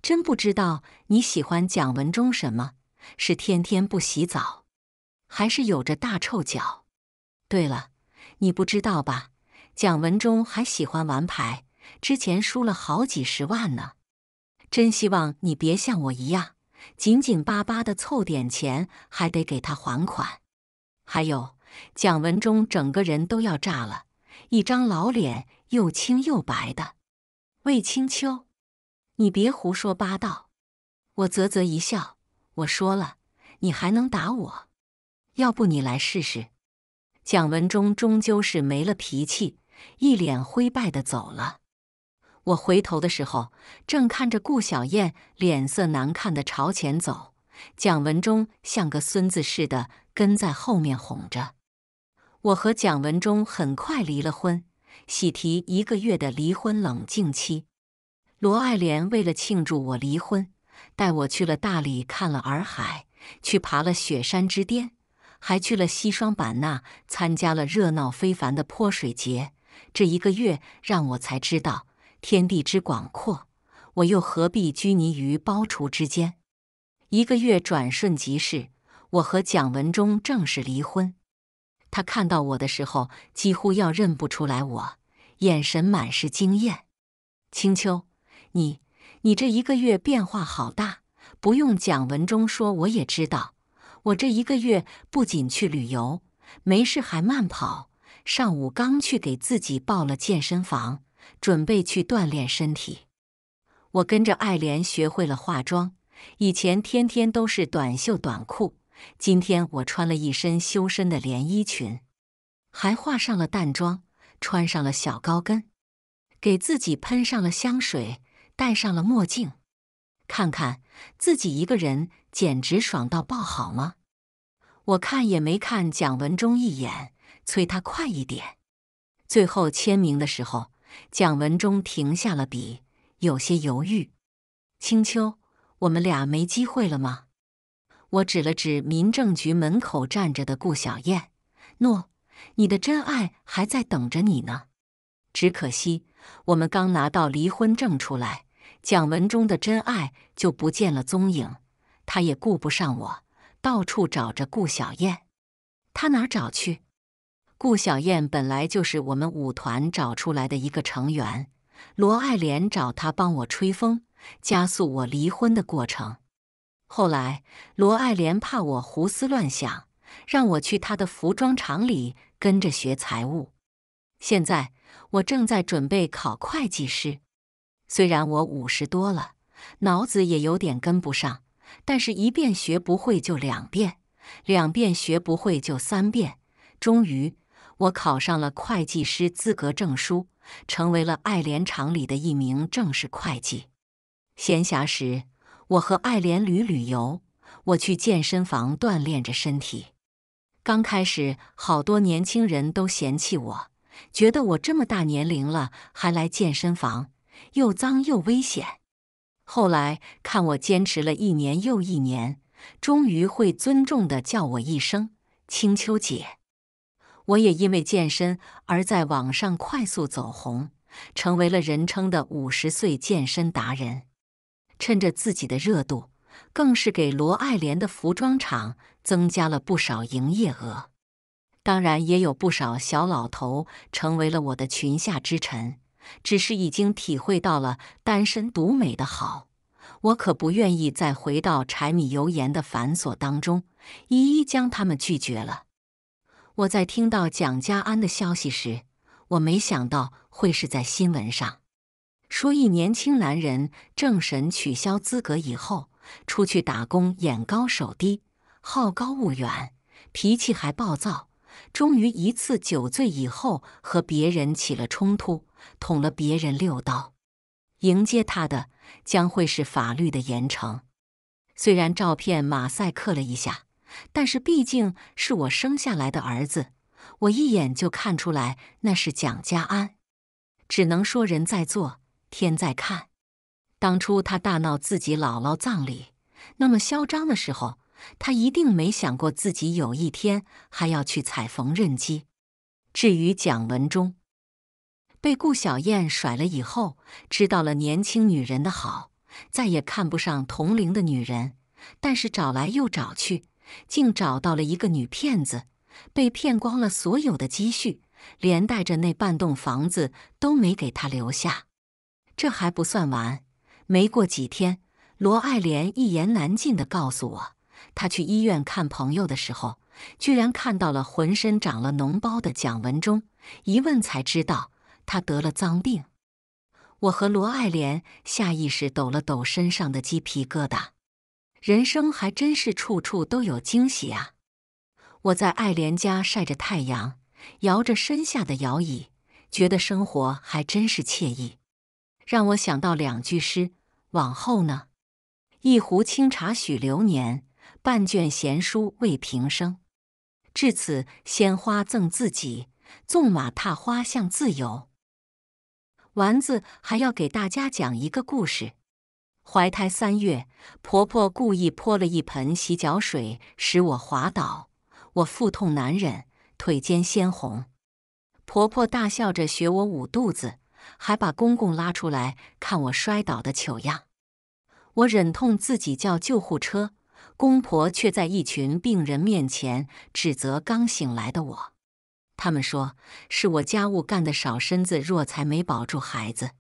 真不知道你喜欢蒋文忠什么，是天天不洗澡，还是有着大臭脚？对了。”你不知道吧？蒋文忠还喜欢玩牌，之前输了好几十万呢。真希望你别像我一样，紧紧巴巴的凑点钱，还得给他还款。还有，蒋文忠整个人都要炸了，一张老脸又青又白的。魏清秋，你别胡说八道！我啧啧一笑，我说了，你还能打我？要不你来试试？蒋文忠终究是没了脾气，一脸灰败的走了。我回头的时候，正看着顾小燕脸色难看的朝前走，蒋文忠像个孙子似的跟在后面哄着。我和蒋文忠很快离了婚，喜提一个月的离婚冷静期。罗爱莲为了庆祝我离婚，带我去了大理，看了洱海，去爬了雪山之巅。还去了西双版纳，参加了热闹非凡的泼水节。这一个月让我才知道天地之广阔，我又何必拘泥于包厨之间？一个月转瞬即逝，我和蒋文忠正式离婚。他看到我的时候几乎要认不出来我，眼神满是惊艳。青秋，你你这一个月变化好大，不用蒋文忠说我也知道。我这一个月不仅去旅游，没事还慢跑。上午刚去给自己报了健身房，准备去锻炼身体。我跟着爱莲学会了化妆，以前天天都是短袖短裤，今天我穿了一身修身的连衣裙，还化上了淡妆，穿上了小高跟，给自己喷上了香水，戴上了墨镜，看看自己一个人简直爽到爆，好吗？我看也没看蒋文忠一眼，催他快一点。最后签名的时候，蒋文忠停下了笔，有些犹豫。青秋，我们俩没机会了吗？我指了指民政局门口站着的顾小燕：“诺，你的真爱还在等着你呢。”只可惜，我们刚拿到离婚证出来，蒋文忠的真爱就不见了踪影，他也顾不上我。到处找着顾小燕，她哪找去？顾小燕本来就是我们舞团找出来的一个成员。罗爱莲找她帮我吹风，加速我离婚的过程。后来罗爱莲怕我胡思乱想，让我去她的服装厂里跟着学财务。现在我正在准备考会计师，虽然我五十多了，脑子也有点跟不上。但是，一遍学不会就两遍，两遍学不会就三遍。终于，我考上了会计师资格证书，成为了爱莲厂里的一名正式会计。闲暇时，我和爱莲旅旅游，我去健身房锻炼着身体。刚开始，好多年轻人都嫌弃我，觉得我这么大年龄了还来健身房，又脏又危险。后来看我坚持了一年又一年，终于会尊重的叫我一声“青秋姐”。我也因为健身而在网上快速走红，成为了人称的五十岁健身达人。趁着自己的热度，更是给罗爱莲的服装厂增加了不少营业额。当然，也有不少小老头成为了我的裙下之臣。只是已经体会到了单身独美的好，我可不愿意再回到柴米油盐的繁琐当中，一一将他们拒绝了。我在听到蒋家安的消息时，我没想到会是在新闻上，说一年轻男人政审取消资格以后，出去打工，眼高手低，好高骛远，脾气还暴躁，终于一次酒醉以后和别人起了冲突。捅了别人六刀，迎接他的将会是法律的严惩。虽然照片马赛克了一下，但是毕竟是我生下来的儿子，我一眼就看出来那是蒋家安。只能说人在做，天在看。当初他大闹自己姥姥葬礼那么嚣张的时候，他一定没想过自己有一天还要去踩缝纫机。至于蒋文忠，被顾小燕甩了以后，知道了年轻女人的好，再也看不上同龄的女人。但是找来又找去，竟找到了一个女骗子，被骗光了所有的积蓄，连带着那半栋房子都没给她留下。这还不算完，没过几天，罗爱莲一言难尽地告诉我，她去医院看朋友的时候，居然看到了浑身长了脓包的蒋文忠。一问才知道。他得了脏病，我和罗爱莲下意识抖了抖身上的鸡皮疙瘩。人生还真是处处都有惊喜啊！我在爱莲家晒着太阳，摇着身下的摇椅，觉得生活还真是惬意。让我想到两句诗：往后呢，一壶清茶许流年，半卷闲书慰平生。至此，鲜花赠自己，纵马踏花向自由。丸子还要给大家讲一个故事。怀胎三月，婆婆故意泼了一盆洗脚水，使我滑倒，我腹痛难忍，腿尖鲜红。婆婆大笑着学我捂肚子，还把公公拉出来看我摔倒的糗样。我忍痛自己叫救护车，公婆却在一群病人面前指责刚醒来的我。他们说是我家务干得少，身子弱才没保住孩子。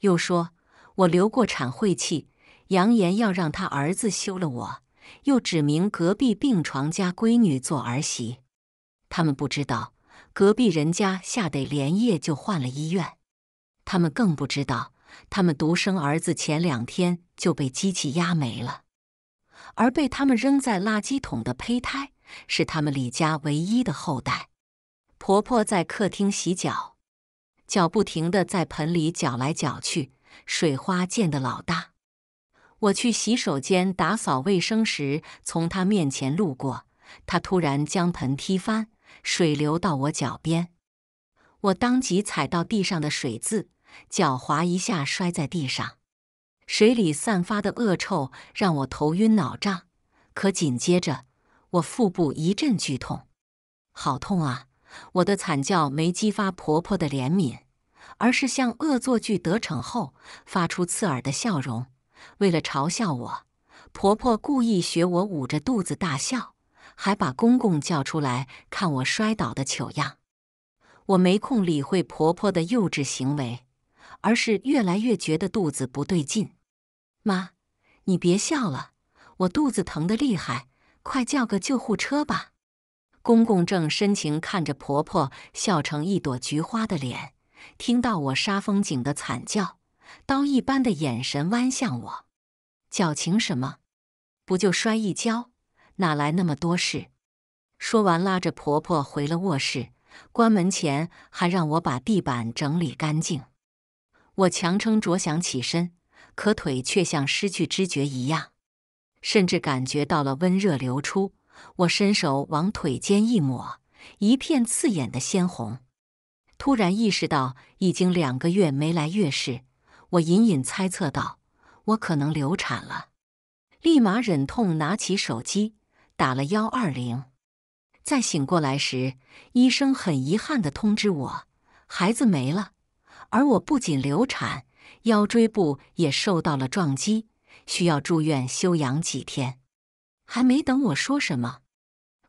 又说我流过产，晦气，扬言要让他儿子休了我，又指明隔壁病床家闺女做儿媳。他们不知道隔壁人家吓得连夜就换了医院。他们更不知道，他们独生儿子前两天就被机器压没了，而被他们扔在垃圾桶的胚胎是他们李家唯一的后代。婆婆在客厅洗脚，脚不停地在盆里搅来搅去，水花溅得老大。我去洗手间打扫卫生时，从她面前路过，她突然将盆踢翻，水流到我脚边。我当即踩到地上的水渍，脚滑一下摔在地上。水里散发的恶臭让我头晕脑胀，可紧接着我腹部一阵剧痛，好痛啊！我的惨叫没激发婆婆的怜悯，而是像恶作剧得逞后发出刺耳的笑容。为了嘲笑我，婆婆故意学我捂着肚子大笑，还把公公叫出来看我摔倒的糗样。我没空理会婆婆的幼稚行为，而是越来越觉得肚子不对劲。妈，你别笑了，我肚子疼得厉害，快叫个救护车吧。公公正深情看着婆婆笑成一朵菊花的脸，听到我杀风景的惨叫，刀一般的眼神弯向我，矫情什么？不就摔一跤，哪来那么多事？说完，拉着婆婆回了卧室，关门前还让我把地板整理干净。我强撑着想起身，可腿却像失去知觉一样，甚至感觉到了温热流出。我伸手往腿间一抹，一片刺眼的鲜红。突然意识到已经两个月没来月事，我隐隐猜测到我可能流产了，立马忍痛拿起手机打了幺二零。再醒过来时，医生很遗憾的通知我，孩子没了，而我不仅流产，腰椎部也受到了撞击，需要住院休养几天。还没等我说什么，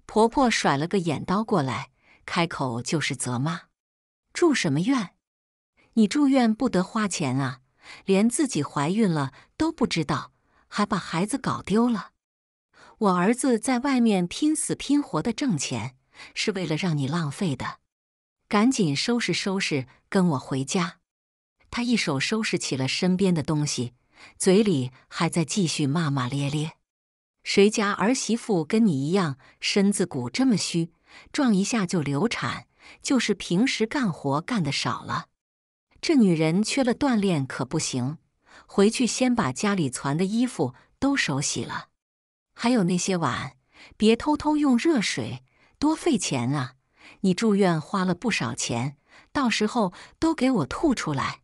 婆婆甩了个眼刀过来，开口就是责骂：“住什么院？你住院不得花钱啊！连自己怀孕了都不知道，还把孩子搞丢了！我儿子在外面拼死拼活的挣钱，是为了让你浪费的！赶紧收拾收拾，跟我回家！”她一手收拾起了身边的东西，嘴里还在继续骂骂咧咧。谁家儿媳妇跟你一样身子骨这么虚，撞一下就流产，就是平时干活干的少了。这女人缺了锻炼可不行。回去先把家里攒的衣服都手洗了，还有那些碗，别偷偷用热水，多费钱啊！你住院花了不少钱，到时候都给我吐出来。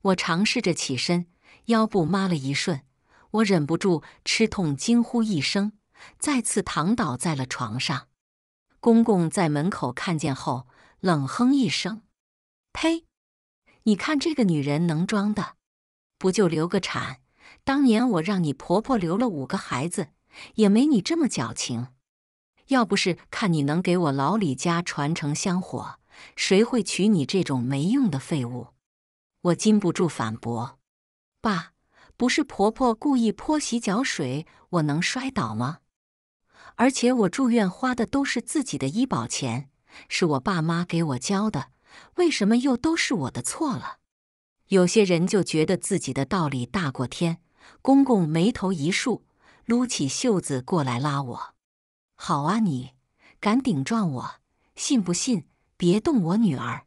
我尝试着起身，腰部麻了一瞬。我忍不住吃痛，惊呼一声，再次躺倒在了床上。公公在门口看见后，冷哼一声：“呸！你看这个女人能装的，不就流个产？当年我让你婆婆留了五个孩子，也没你这么矫情。要不是看你能给我老李家传承香火，谁会娶你这种没用的废物？”我禁不住反驳：“爸。”不是婆婆故意泼洗脚水，我能摔倒吗？而且我住院花的都是自己的医保钱，是我爸妈给我交的，为什么又都是我的错了？有些人就觉得自己的道理大过天。公公眉头一竖，撸起袖子过来拉我。好啊，你敢顶撞我，信不信？别动我女儿！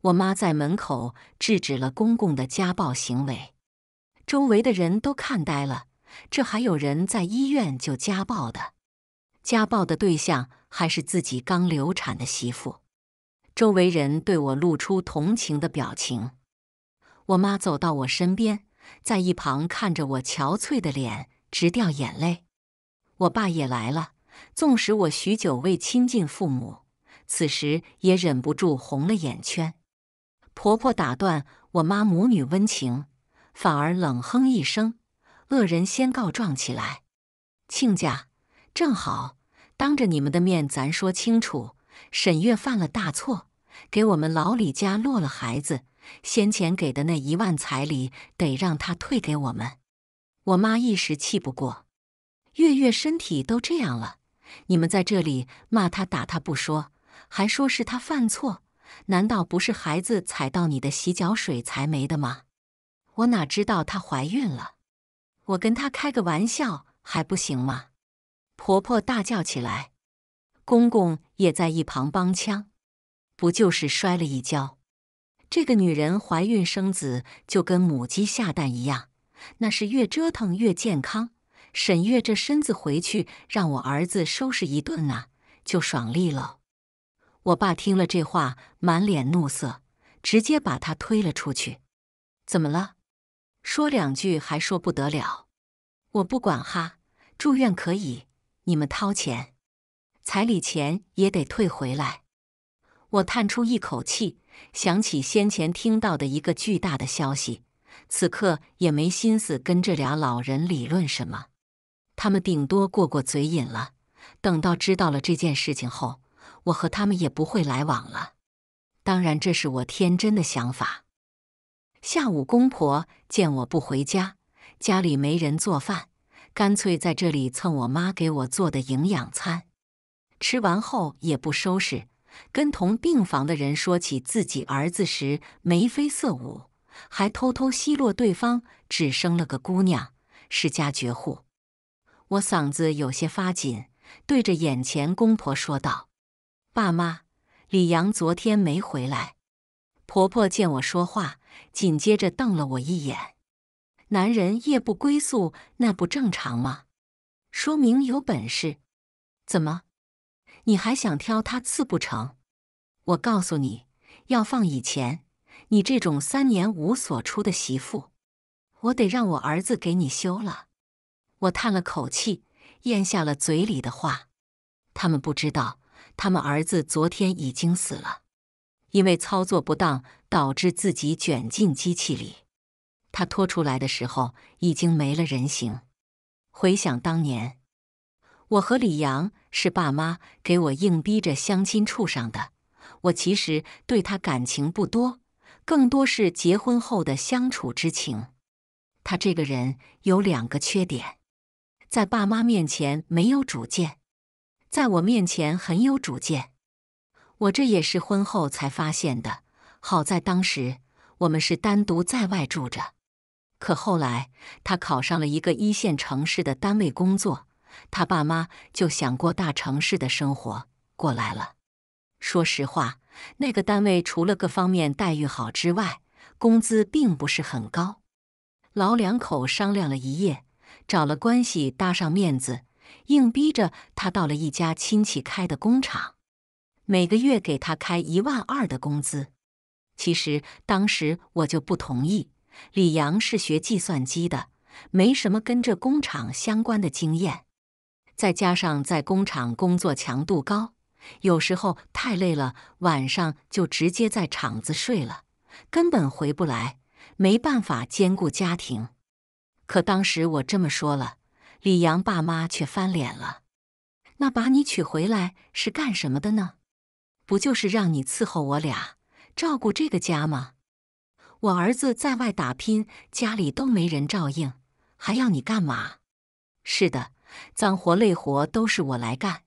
我妈在门口制止了公公的家暴行为。周围的人都看呆了，这还有人在医院就家暴的，家暴的对象还是自己刚流产的媳妇。周围人对我露出同情的表情，我妈走到我身边，在一旁看着我憔悴的脸，直掉眼泪。我爸也来了，纵使我许久未亲近父母，此时也忍不住红了眼圈。婆婆打断我妈母女温情。反而冷哼一声，恶人先告状起来。亲家，正好当着你们的面，咱说清楚：沈月犯了大错，给我们老李家落了孩子。先前给的那一万彩礼，得让他退给我们。我妈一时气不过，月月身体都这样了，你们在这里骂他打他不说，还说是他犯错，难道不是孩子踩到你的洗脚水才没的吗？我哪知道她怀孕了？我跟她开个玩笑还不行吗？婆婆大叫起来，公公也在一旁帮腔：“不就是摔了一跤？这个女人怀孕生子就跟母鸡下蛋一样，那是越折腾越健康。沈月这身子回去让我儿子收拾一顿啊，就爽利了。”我爸听了这话，满脸怒色，直接把她推了出去。怎么了？说两句还说不得了，我不管哈，住院可以，你们掏钱，彩礼钱也得退回来。我叹出一口气，想起先前听到的一个巨大的消息，此刻也没心思跟这俩老人理论什么。他们顶多过过嘴瘾了。等到知道了这件事情后，我和他们也不会来往了。当然，这是我天真的想法。下午，公婆见我不回家，家里没人做饭，干脆在这里蹭我妈给我做的营养餐。吃完后也不收拾，跟同病房的人说起自己儿子时眉飞色舞，还偷偷奚落对方只生了个姑娘，是家绝户。我嗓子有些发紧，对着眼前公婆说道：“爸妈，李阳昨天没回来。”婆婆见我说话。紧接着瞪了我一眼，男人夜不归宿，那不正常吗？说明有本事。怎么，你还想挑他刺不成？我告诉你，要放以前，你这种三年无所出的媳妇，我得让我儿子给你休了。我叹了口气，咽下了嘴里的话。他们不知道，他们儿子昨天已经死了，因为操作不当。导致自己卷进机器里，他拖出来的时候已经没了人形。回想当年，我和李阳是爸妈给我硬逼着相亲处上的。我其实对他感情不多，更多是结婚后的相处之情。他这个人有两个缺点：在爸妈面前没有主见，在我面前很有主见。我这也是婚后才发现的。好在当时我们是单独在外住着，可后来他考上了一个一线城市的单位工作，他爸妈就想过大城市的生活过来了。说实话，那个单位除了各方面待遇好之外，工资并不是很高。老两口商量了一夜，找了关系搭上面子，硬逼着他到了一家亲戚开的工厂，每个月给他开一万二的工资。其实当时我就不同意，李阳是学计算机的，没什么跟这工厂相关的经验，再加上在工厂工作强度高，有时候太累了，晚上就直接在厂子睡了，根本回不来，没办法兼顾家庭。可当时我这么说了，李阳爸妈却翻脸了。那把你娶回来是干什么的呢？不就是让你伺候我俩？照顾这个家吗？我儿子在外打拼，家里都没人照应，还要你干嘛？是的，脏活累活都是我来干，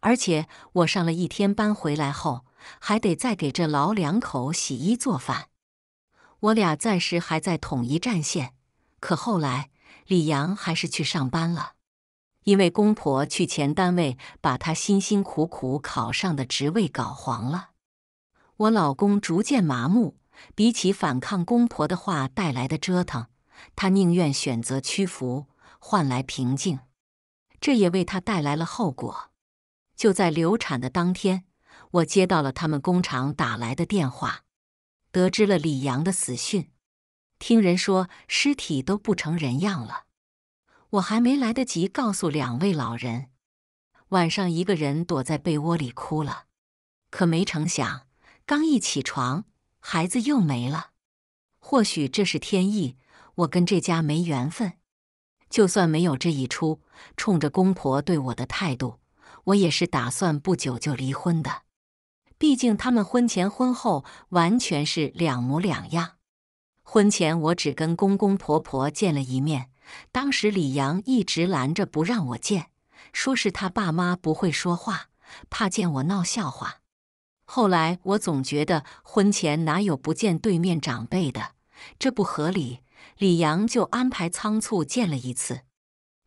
而且我上了一天班回来后，还得再给这老两口洗衣做饭。我俩暂时还在统一战线，可后来李阳还是去上班了，因为公婆去前单位把他辛辛苦苦考上的职位搞黄了。我老公逐渐麻木，比起反抗公婆的话带来的折腾，他宁愿选择屈服，换来平静。这也为他带来了后果。就在流产的当天，我接到了他们工厂打来的电话，得知了李阳的死讯。听人说尸体都不成人样了，我还没来得及告诉两位老人，晚上一个人躲在被窝里哭了。可没成想。刚一起床，孩子又没了。或许这是天意，我跟这家没缘分。就算没有这一出，冲着公婆对我的态度，我也是打算不久就离婚的。毕竟他们婚前婚后完全是两模两样。婚前我只跟公公婆婆见了一面，当时李阳一直拦着不让我见，说是他爸妈不会说话，怕见我闹笑话。后来我总觉得婚前哪有不见对面长辈的，这不合理。李阳就安排仓促见了一次，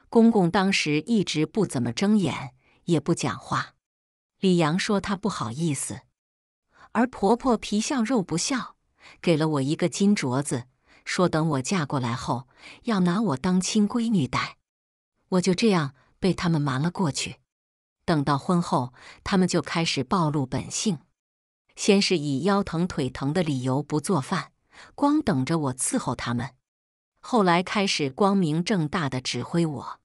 公公当时一直不怎么睁眼，也不讲话。李阳说他不好意思，而婆婆皮笑肉不笑，给了我一个金镯子，说等我嫁过来后要拿我当亲闺女戴。我就这样被他们瞒了过去。等到婚后，他们就开始暴露本性。先是以腰疼腿疼的理由不做饭，光等着我伺候他们。后来开始光明正大的指挥我。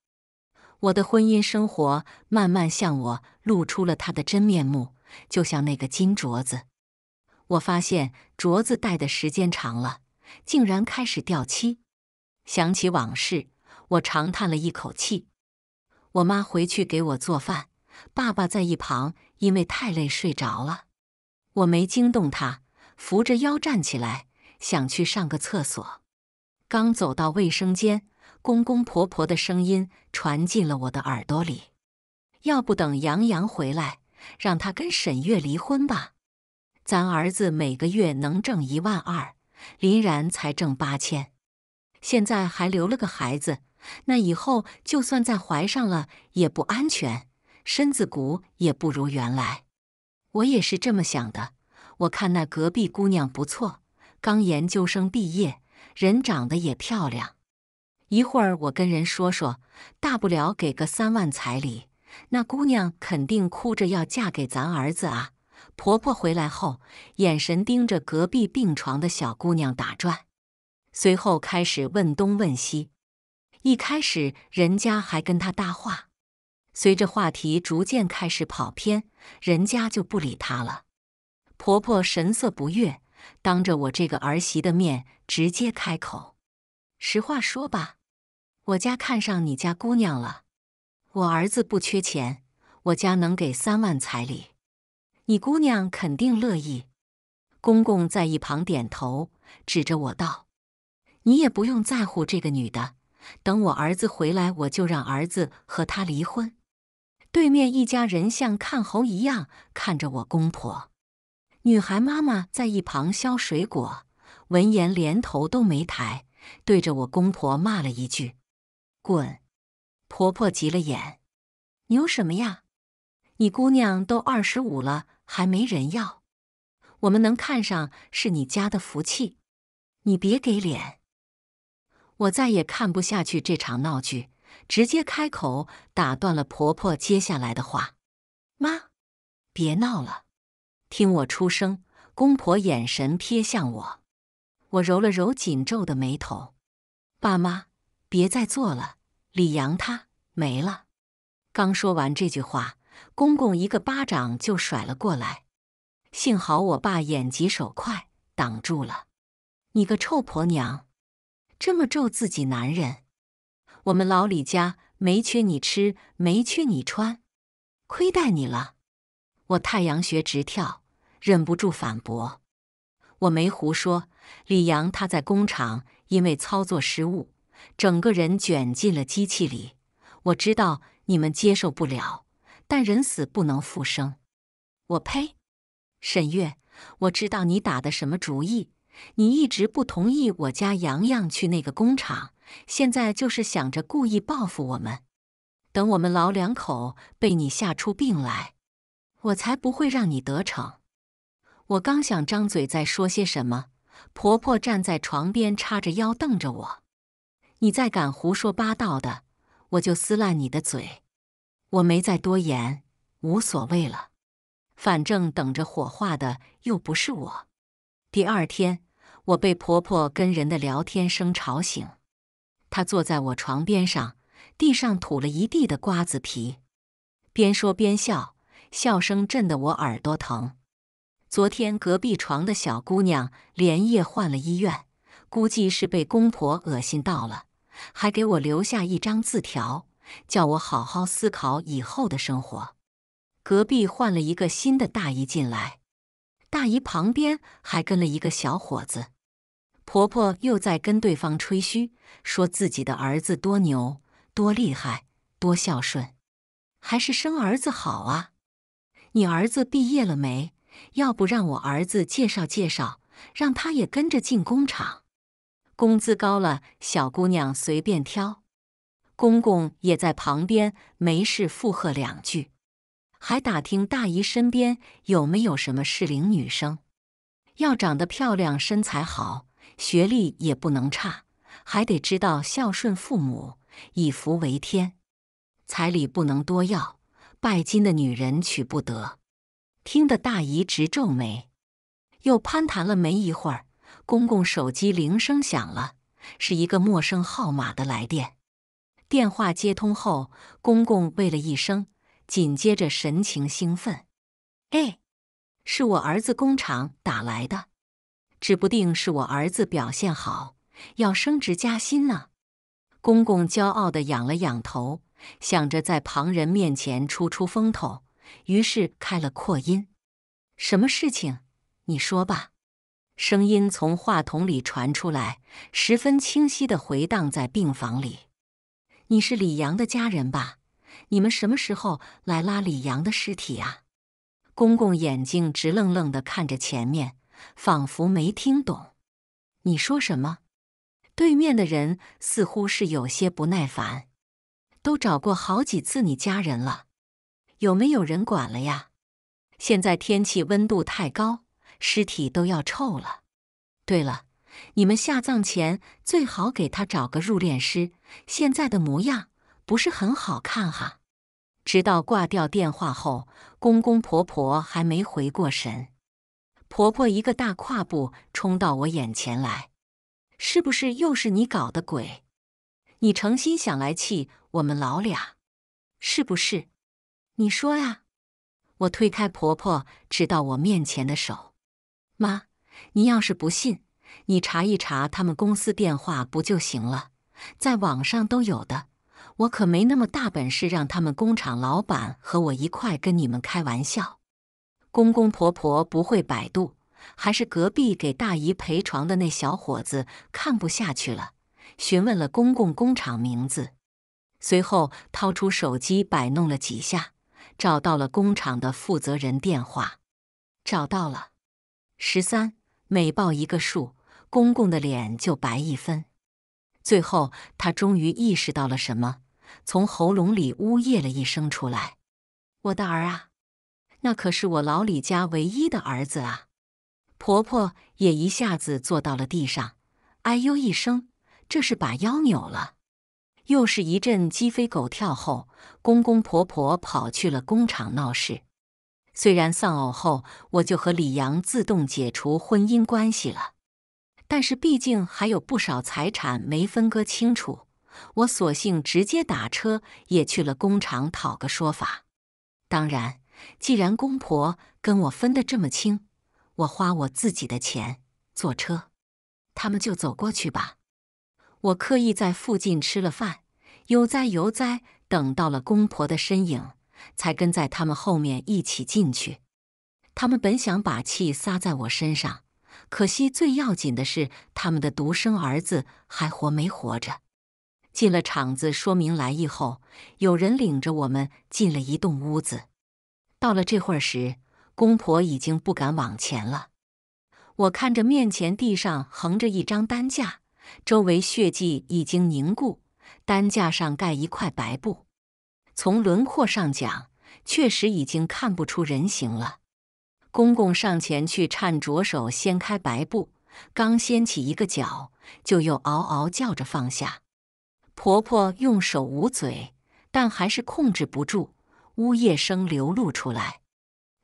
我的婚姻生活慢慢向我露出了他的真面目，就像那个金镯子。我发现镯子戴的时间长了，竟然开始掉漆。想起往事，我长叹了一口气。我妈回去给我做饭，爸爸在一旁因为太累睡着了。我没惊动他，扶着腰站起来，想去上个厕所。刚走到卫生间，公公婆婆的声音传进了我的耳朵里：“要不等杨洋回来，让他跟沈月离婚吧。咱儿子每个月能挣一万二，林然才挣八千，现在还留了个孩子，那以后就算再怀上了也不安全，身子骨也不如原来。”我也是这么想的。我看那隔壁姑娘不错，刚研究生毕业，人长得也漂亮。一会儿我跟人说说，大不了给个三万彩礼，那姑娘肯定哭着要嫁给咱儿子啊！婆婆回来后，眼神盯着隔壁病床的小姑娘打转，随后开始问东问西。一开始人家还跟她搭话。随着话题逐渐开始跑偏，人家就不理他了。婆婆神色不悦，当着我这个儿媳的面直接开口：“实话说吧，我家看上你家姑娘了。我儿子不缺钱，我家能给三万彩礼，你姑娘肯定乐意。”公公在一旁点头，指着我道：“你也不用在乎这个女的，等我儿子回来，我就让儿子和她离婚。”对面一家人像看猴一样看着我公婆，女孩妈妈在一旁削水果。闻言连头都没抬，对着我公婆骂了一句：“滚！”婆婆急了眼：“牛什么呀？你姑娘都二十五了还没人要，我们能看上是你家的福气，你别给脸！”我再也看不下去这场闹剧。直接开口打断了婆婆接下来的话：“妈，别闹了，听我出声。”公婆眼神瞥向我，我揉了揉紧皱的眉头：“爸妈，别再做了，李阳他没了。”刚说完这句话，公公一个巴掌就甩了过来，幸好我爸眼疾手快挡住了。“你个臭婆娘，这么咒自己男人！”我们老李家没缺你吃，没缺你穿，亏待你了。我太阳穴直跳，忍不住反驳：“我没胡说，李阳他在工厂因为操作失误，整个人卷进了机器里。我知道你们接受不了，但人死不能复生。”我呸！沈月，我知道你打的什么主意，你一直不同意我家阳阳去那个工厂。现在就是想着故意报复我们，等我们老两口被你吓出病来，我才不会让你得逞。我刚想张嘴再说些什么，婆婆站在床边，叉着腰瞪着我：“你再敢胡说八道的，我就撕烂你的嘴！”我没再多言，无所谓了，反正等着火化的又不是我。第二天，我被婆婆跟人的聊天声吵醒。他坐在我床边上，地上吐了一地的瓜子皮，边说边笑，笑声震得我耳朵疼。昨天隔壁床的小姑娘连夜换了医院，估计是被公婆恶心到了，还给我留下一张字条，叫我好好思考以后的生活。隔壁换了一个新的大姨进来，大姨旁边还跟了一个小伙子。婆婆又在跟对方吹嘘，说自己的儿子多牛、多厉害、多孝顺，还是生儿子好啊！你儿子毕业了没？要不让我儿子介绍介绍，让他也跟着进工厂，工资高了，小姑娘随便挑。公公也在旁边没事附和两句，还打听大姨身边有没有什么适龄女生，要长得漂亮、身材好。学历也不能差，还得知道孝顺父母，以福为天。彩礼不能多要，拜金的女人娶不得。听得大姨直皱眉，又攀谈了没一会儿，公公手机铃声响了，是一个陌生号码的来电。电话接通后，公公喂了一声，紧接着神情兴奋：“哎，是我儿子工厂打来的。”指不定是我儿子表现好，要升职加薪呢。公公骄傲的仰了仰头，想着在旁人面前出出风头，于是开了扩音：“什么事情？你说吧。”声音从话筒里传出来，十分清晰的回荡在病房里。“你是李阳的家人吧？你们什么时候来拉李阳的尸体啊？”公公眼睛直愣愣的看着前面。仿佛没听懂，你说什么？对面的人似乎是有些不耐烦，都找过好几次你家人了，有没有人管了呀？现在天气温度太高，尸体都要臭了。对了，你们下葬前最好给他找个入殓师，现在的模样不是很好看哈。直到挂掉电话后，公公婆婆还没回过神。婆婆一个大跨步冲到我眼前来，是不是又是你搞的鬼？你诚心想来气我们老俩，是不是？你说呀！我推开婆婆指到我面前的手，妈，你要是不信，你查一查他们公司电话不就行了？在网上都有的，我可没那么大本事让他们工厂老板和我一块跟你们开玩笑。公公婆婆不会百度，还是隔壁给大姨陪床的那小伙子看不下去了，询问了公公工厂名字，随后掏出手机摆弄了几下，找到了工厂的负责人电话，找到了。十三每报一个数，公公的脸就白一分，最后他终于意识到了什么，从喉咙里呜咽了一声出来：“我的儿啊！”那可是我老李家唯一的儿子啊！婆婆也一下子坐到了地上，哎呦一声，这是把腰扭了。又是一阵鸡飞狗跳后，公公婆婆跑去了工厂闹事。虽然丧偶后，我就和李阳自动解除婚姻关系了，但是毕竟还有不少财产没分割清楚，我索性直接打车也去了工厂讨个说法。当然。既然公婆跟我分得这么清，我花我自己的钱坐车，他们就走过去吧。我刻意在附近吃了饭，悠哉悠哉等到了公婆的身影，才跟在他们后面一起进去。他们本想把气撒在我身上，可惜最要紧的是他们的独生儿子还活没活着。进了厂子，说明来意后，有人领着我们进了一栋屋子。到了这会儿时，公婆已经不敢往前了。我看着面前地上横着一张担架，周围血迹已经凝固，担架上盖一块白布，从轮廓上讲，确实已经看不出人形了。公公上前去颤着手掀开白布，刚掀起一个脚，就又嗷嗷叫着放下。婆婆用手捂嘴，但还是控制不住。呜咽声流露出来，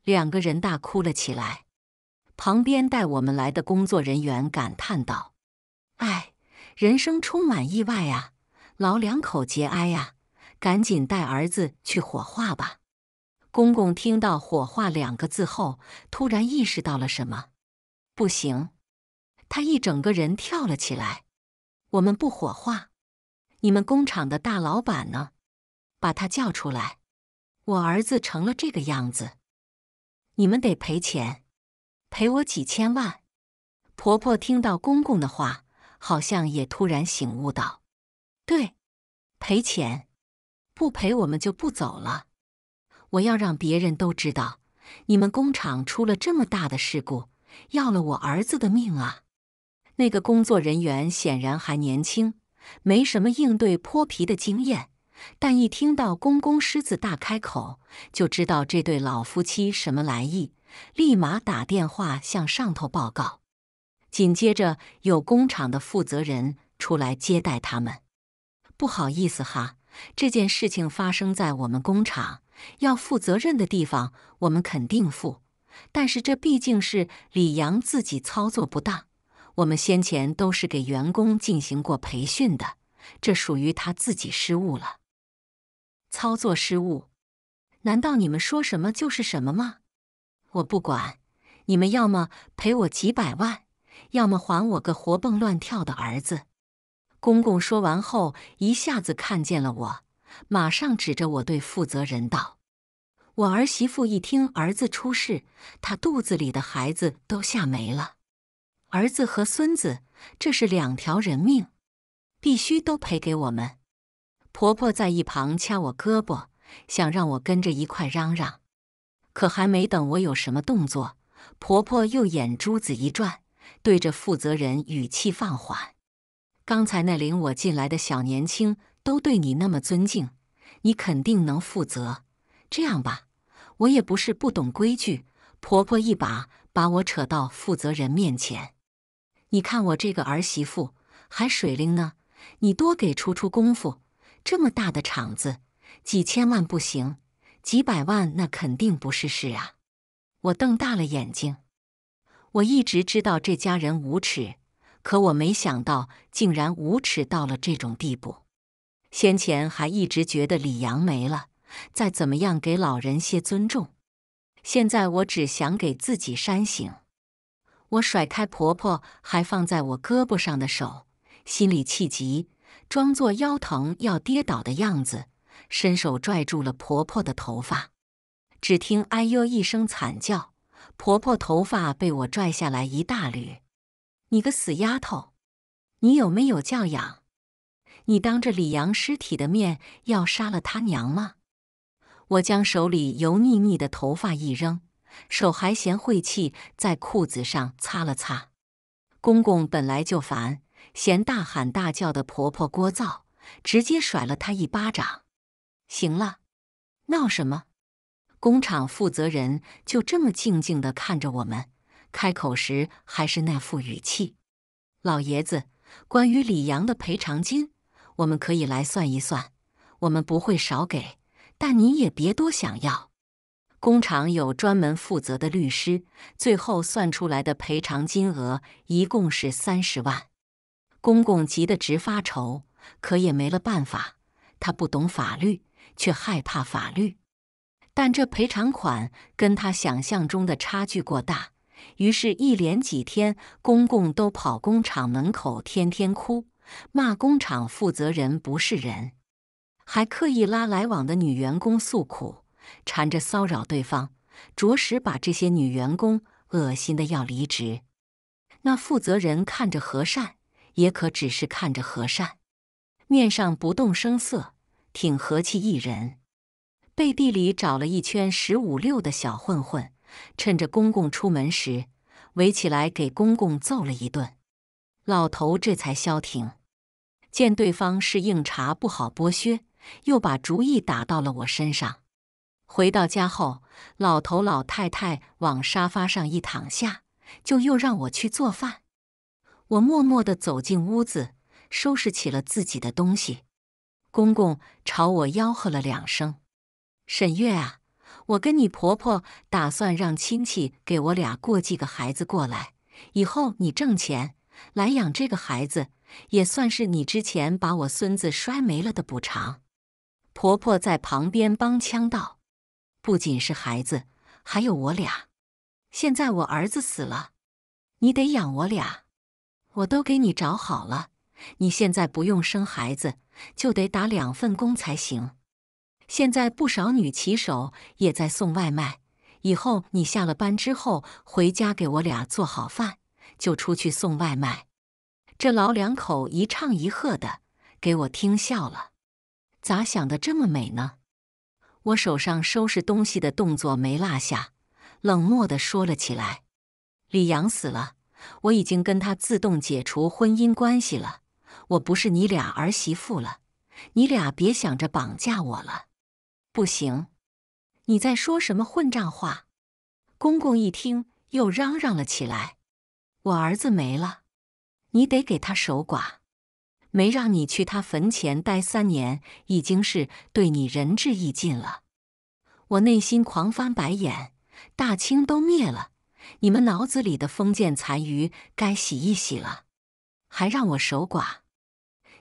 两个人大哭了起来。旁边带我们来的工作人员感叹道：“哎，人生充满意外啊！老两口节哀啊，赶紧带儿子去火化吧。”公公听到“火化”两个字后，突然意识到了什么，不行！他一整个人跳了起来：“我们不火化！你们工厂的大老板呢？把他叫出来！”我儿子成了这个样子，你们得赔钱，赔我几千万。婆婆听到公公的话，好像也突然醒悟道：“对，赔钱，不赔我们就不走了。我要让别人都知道，你们工厂出了这么大的事故，要了我儿子的命啊！”那个工作人员显然还年轻，没什么应对泼皮的经验。但一听到公公狮子大开口，就知道这对老夫妻什么来意，立马打电话向上头报告。紧接着，有工厂的负责人出来接待他们。不好意思哈，这件事情发生在我们工厂，要负责任的地方我们肯定负。但是这毕竟是李阳自己操作不当，我们先前都是给员工进行过培训的，这属于他自己失误了。操作失误？难道你们说什么就是什么吗？我不管，你们要么赔我几百万，要么还我个活蹦乱跳的儿子。公公说完后，一下子看见了我，马上指着我对负责人道：“我儿媳妇一听儿子出事，她肚子里的孩子都吓没了。儿子和孙子，这是两条人命，必须都赔给我们。”婆婆在一旁掐我胳膊，想让我跟着一块嚷嚷，可还没等我有什么动作，婆婆又眼珠子一转，对着负责人语气放缓：“刚才那领我进来的小年轻都对你那么尊敬，你肯定能负责。这样吧，我也不是不懂规矩。”婆婆一把把我扯到负责人面前：“你看我这个儿媳妇还水灵呢，你多给出出功夫。”这么大的厂子，几千万不行，几百万那肯定不是事啊！我瞪大了眼睛。我一直知道这家人无耻，可我没想到竟然无耻到了这种地步。先前还一直觉得李阳没了，再怎么样给老人些尊重。现在我只想给自己扇醒。我甩开婆婆还放在我胳膊上的手，心里气急。装作腰疼要跌倒的样子，伸手拽住了婆婆的头发。只听“哎呦”一声惨叫，婆婆头发被我拽下来一大缕。你个死丫头，你有没有教养？你当着李阳尸体的面要杀了他娘吗？我将手里油腻腻的头发一扔，手还嫌晦气，在裤子上擦了擦。公公本来就烦。嫌大喊大叫的婆婆聒噪，直接甩了她一巴掌。行了，闹什么？工厂负责人就这么静静地看着我们，开口时还是那副语气：“老爷子，关于李阳的赔偿金，我们可以来算一算，我们不会少给，但你也别多想要。工厂有专门负责的律师，最后算出来的赔偿金额一共是三十万。”公公急得直发愁，可也没了办法。他不懂法律，却害怕法律。但这赔偿款跟他想象中的差距过大，于是，一连几天，公公都跑工厂门口，天天哭，骂工厂负责人不是人，还刻意拉来往的女员工诉苦，缠着骚扰对方，着实把这些女员工恶心的要离职。那负责人看着和善。也可只是看着和善，面上不动声色，挺和气一人。背地里找了一圈十五六的小混混，趁着公公出门时围起来给公公揍了一顿。老头这才消停。见对方是硬茬，不好剥削，又把主意打到了我身上。回到家后，老头老太太往沙发上一躺下，就又让我去做饭。我默默地走进屋子，收拾起了自己的东西。公公朝我吆喝了两声：“沈月啊，我跟你婆婆打算让亲戚给我俩过继个孩子过来，以后你挣钱来养这个孩子，也算是你之前把我孙子摔没了的补偿。”婆婆在旁边帮腔道：“不仅是孩子，还有我俩。现在我儿子死了，你得养我俩。”我都给你找好了，你现在不用生孩子，就得打两份工才行。现在不少女骑手也在送外卖，以后你下了班之后回家给我俩做好饭，就出去送外卖。这老两口一唱一和的，给我听笑了。咋想的这么美呢？我手上收拾东西的动作没落下，冷漠的说了起来：“李阳死了。”我已经跟他自动解除婚姻关系了，我不是你俩儿媳妇了，你俩别想着绑架我了。不行，你在说什么混账话？公公一听又嚷嚷了起来：“我儿子没了，你得给他守寡。没让你去他坟前待三年，已经是对你仁至义尽了。”我内心狂翻白眼，大清都灭了。你们脑子里的封建残余该洗一洗了，还让我守寡！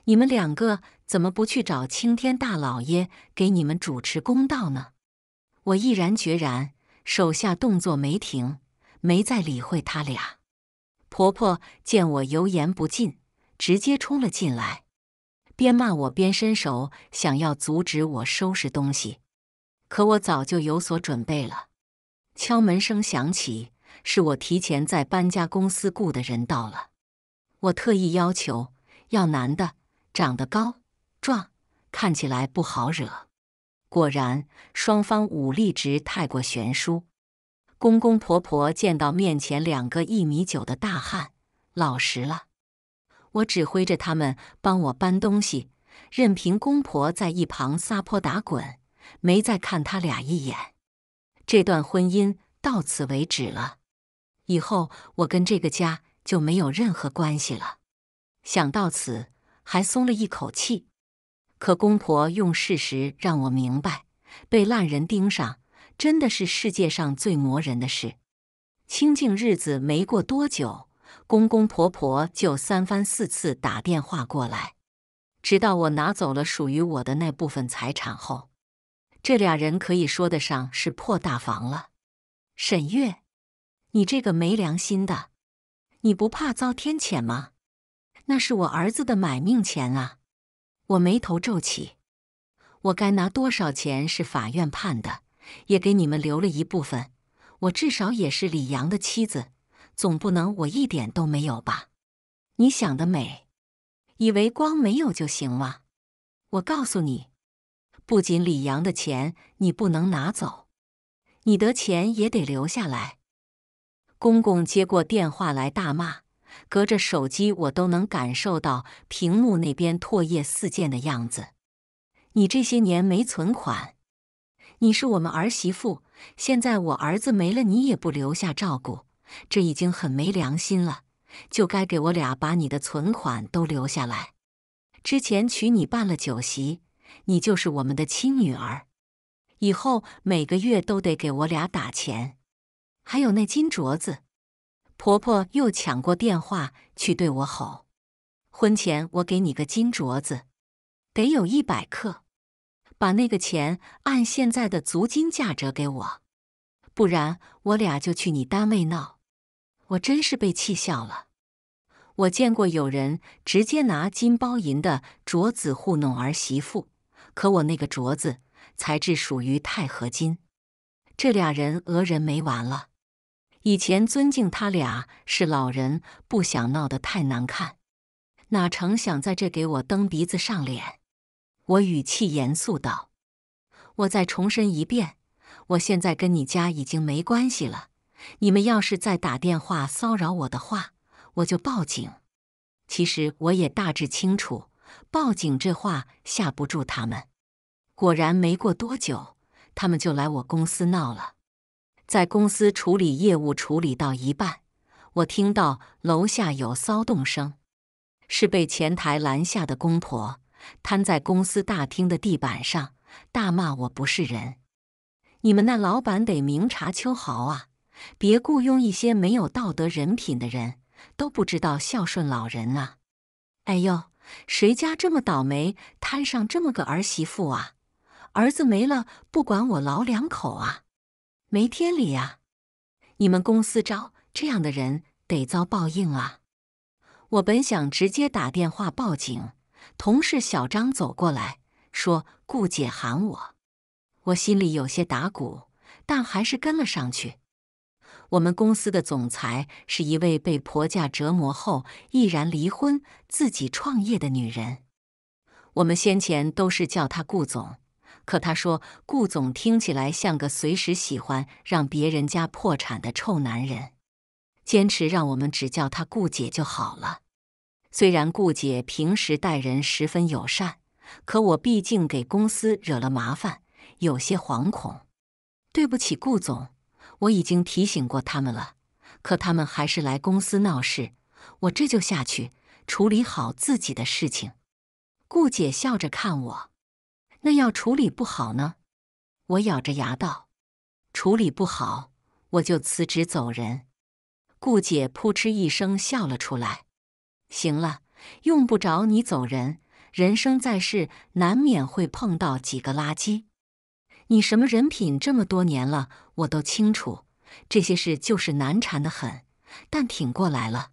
你们两个怎么不去找青天大老爷给你们主持公道呢？我毅然决然，手下动作没停，没再理会他俩。婆婆见我油盐不进，直接冲了进来，边骂我边伸手想要阻止我收拾东西，可我早就有所准备了。敲门声响起。是我提前在搬家公司雇的人到了，我特意要求要男的，长得高壮，看起来不好惹。果然，双方武力值太过悬殊。公公婆婆见到面前两个一米九的大汉，老实了。我指挥着他们帮我搬东西，任凭公婆在一旁撒泼打滚，没再看他俩一眼。这段婚姻到此为止了。以后我跟这个家就没有任何关系了。想到此，还松了一口气。可公婆用事实让我明白，被烂人盯上真的是世界上最磨人的事。清静日子没过多久，公公婆婆就三番四次打电话过来。直到我拿走了属于我的那部分财产后，这俩人可以说得上是破大房了。沈月。你这个没良心的，你不怕遭天谴吗？那是我儿子的买命钱啊！我眉头皱起，我该拿多少钱是法院判的，也给你们留了一部分。我至少也是李阳的妻子，总不能我一点都没有吧？你想得美，以为光没有就行了？我告诉你，不仅李阳的钱你不能拿走，你的钱也得留下来。公公接过电话来大骂，隔着手机我都能感受到屏幕那边唾液四溅的样子。你这些年没存款，你是我们儿媳妇，现在我儿子没了，你也不留下照顾，这已经很没良心了。就该给我俩把你的存款都留下来。之前娶你办了酒席，你就是我们的亲女儿，以后每个月都得给我俩打钱。还有那金镯子，婆婆又抢过电话去对我吼：“婚前我给你个金镯子，得有一百克，把那个钱按现在的足金价折给我，不然我俩就去你单位闹。”我真是被气笑了。我见过有人直接拿金包银的镯子糊弄儿媳妇，可我那个镯子材质属于钛合金，这俩人讹人没完了。以前尊敬他俩是老人，不想闹得太难看，哪成想在这给我蹬鼻子上脸？我语气严肃道：“我再重申一遍，我现在跟你家已经没关系了。你们要是再打电话骚扰我的话，我就报警。”其实我也大致清楚，报警这话吓不住他们。果然，没过多久，他们就来我公司闹了。在公司处理业务，处理到一半，我听到楼下有骚动声，是被前台拦下的公婆，瘫在公司大厅的地板上，大骂我不是人。你们那老板得明察秋毫啊，别雇佣一些没有道德人品的人，都不知道孝顺老人啊！哎呦，谁家这么倒霉，摊上这么个儿媳妇啊？儿子没了，不管我老两口啊！没天理啊！你们公司招这样的人得遭报应啊！我本想直接打电话报警，同事小张走过来说：“顾姐喊我。”我心里有些打鼓，但还是跟了上去。我们公司的总裁是一位被婆家折磨后毅然离婚、自己创业的女人，我们先前都是叫她顾总。可他说：“顾总听起来像个随时喜欢让别人家破产的臭男人。”坚持让我们只叫他顾姐就好了。虽然顾姐平时待人十分友善，可我毕竟给公司惹了麻烦，有些惶恐。对不起，顾总，我已经提醒过他们了，可他们还是来公司闹事。我这就下去处理好自己的事情。顾姐笑着看我。那要处理不好呢？我咬着牙道：“处理不好，我就辞职走人。”顾姐扑哧一声笑了出来：“行了，用不着你走人。人生在世，难免会碰到几个垃圾。你什么人品，这么多年了，我都清楚。这些事就是难缠的很，但挺过来了，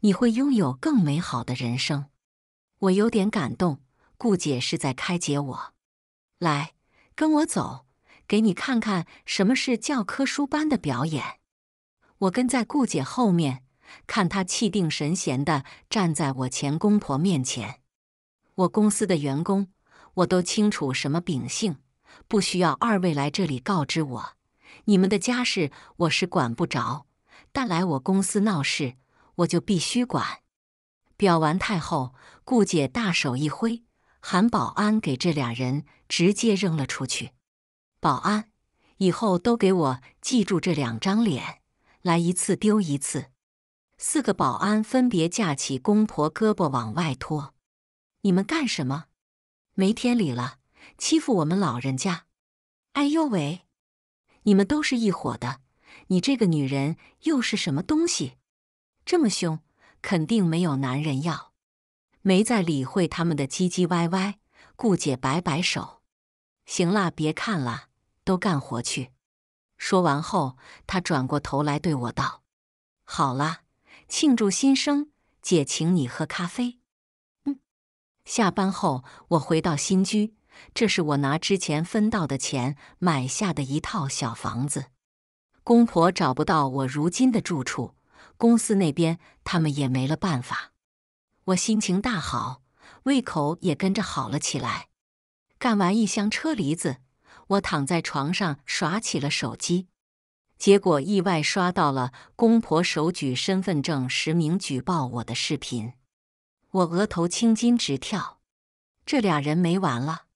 你会拥有更美好的人生。”我有点感动，顾姐是在开解我。来，跟我走，给你看看什么是教科书般的表演。我跟在顾姐后面，看她气定神闲的站在我前公婆面前。我公司的员工，我都清楚什么秉性，不需要二位来这里告知我。你们的家事我是管不着，但来我公司闹事，我就必须管。表完态后，顾姐大手一挥。喊保安给这俩人直接扔了出去。保安，以后都给我记住这两张脸，来一次丢一次。四个保安分别架起公婆胳膊往外拖。你们干什么？没天理了！欺负我们老人家！哎呦喂！你们都是一伙的？你这个女人又是什么东西？这么凶，肯定没有男人要。没再理会他们的唧唧歪歪，顾姐摆摆手：“行啦，别看了，都干活去。”说完后，她转过头来对我道：“好了，庆祝新生，姐请你喝咖啡。”嗯。下班后，我回到新居，这是我拿之前分到的钱买下的一套小房子。公婆找不到我如今的住处，公司那边他们也没了办法。我心情大好，胃口也跟着好了起来。干完一箱车厘子，我躺在床上耍起了手机，结果意外刷到了公婆手举身份证实名举报我的视频。我额头青筋直跳，这俩人没完了。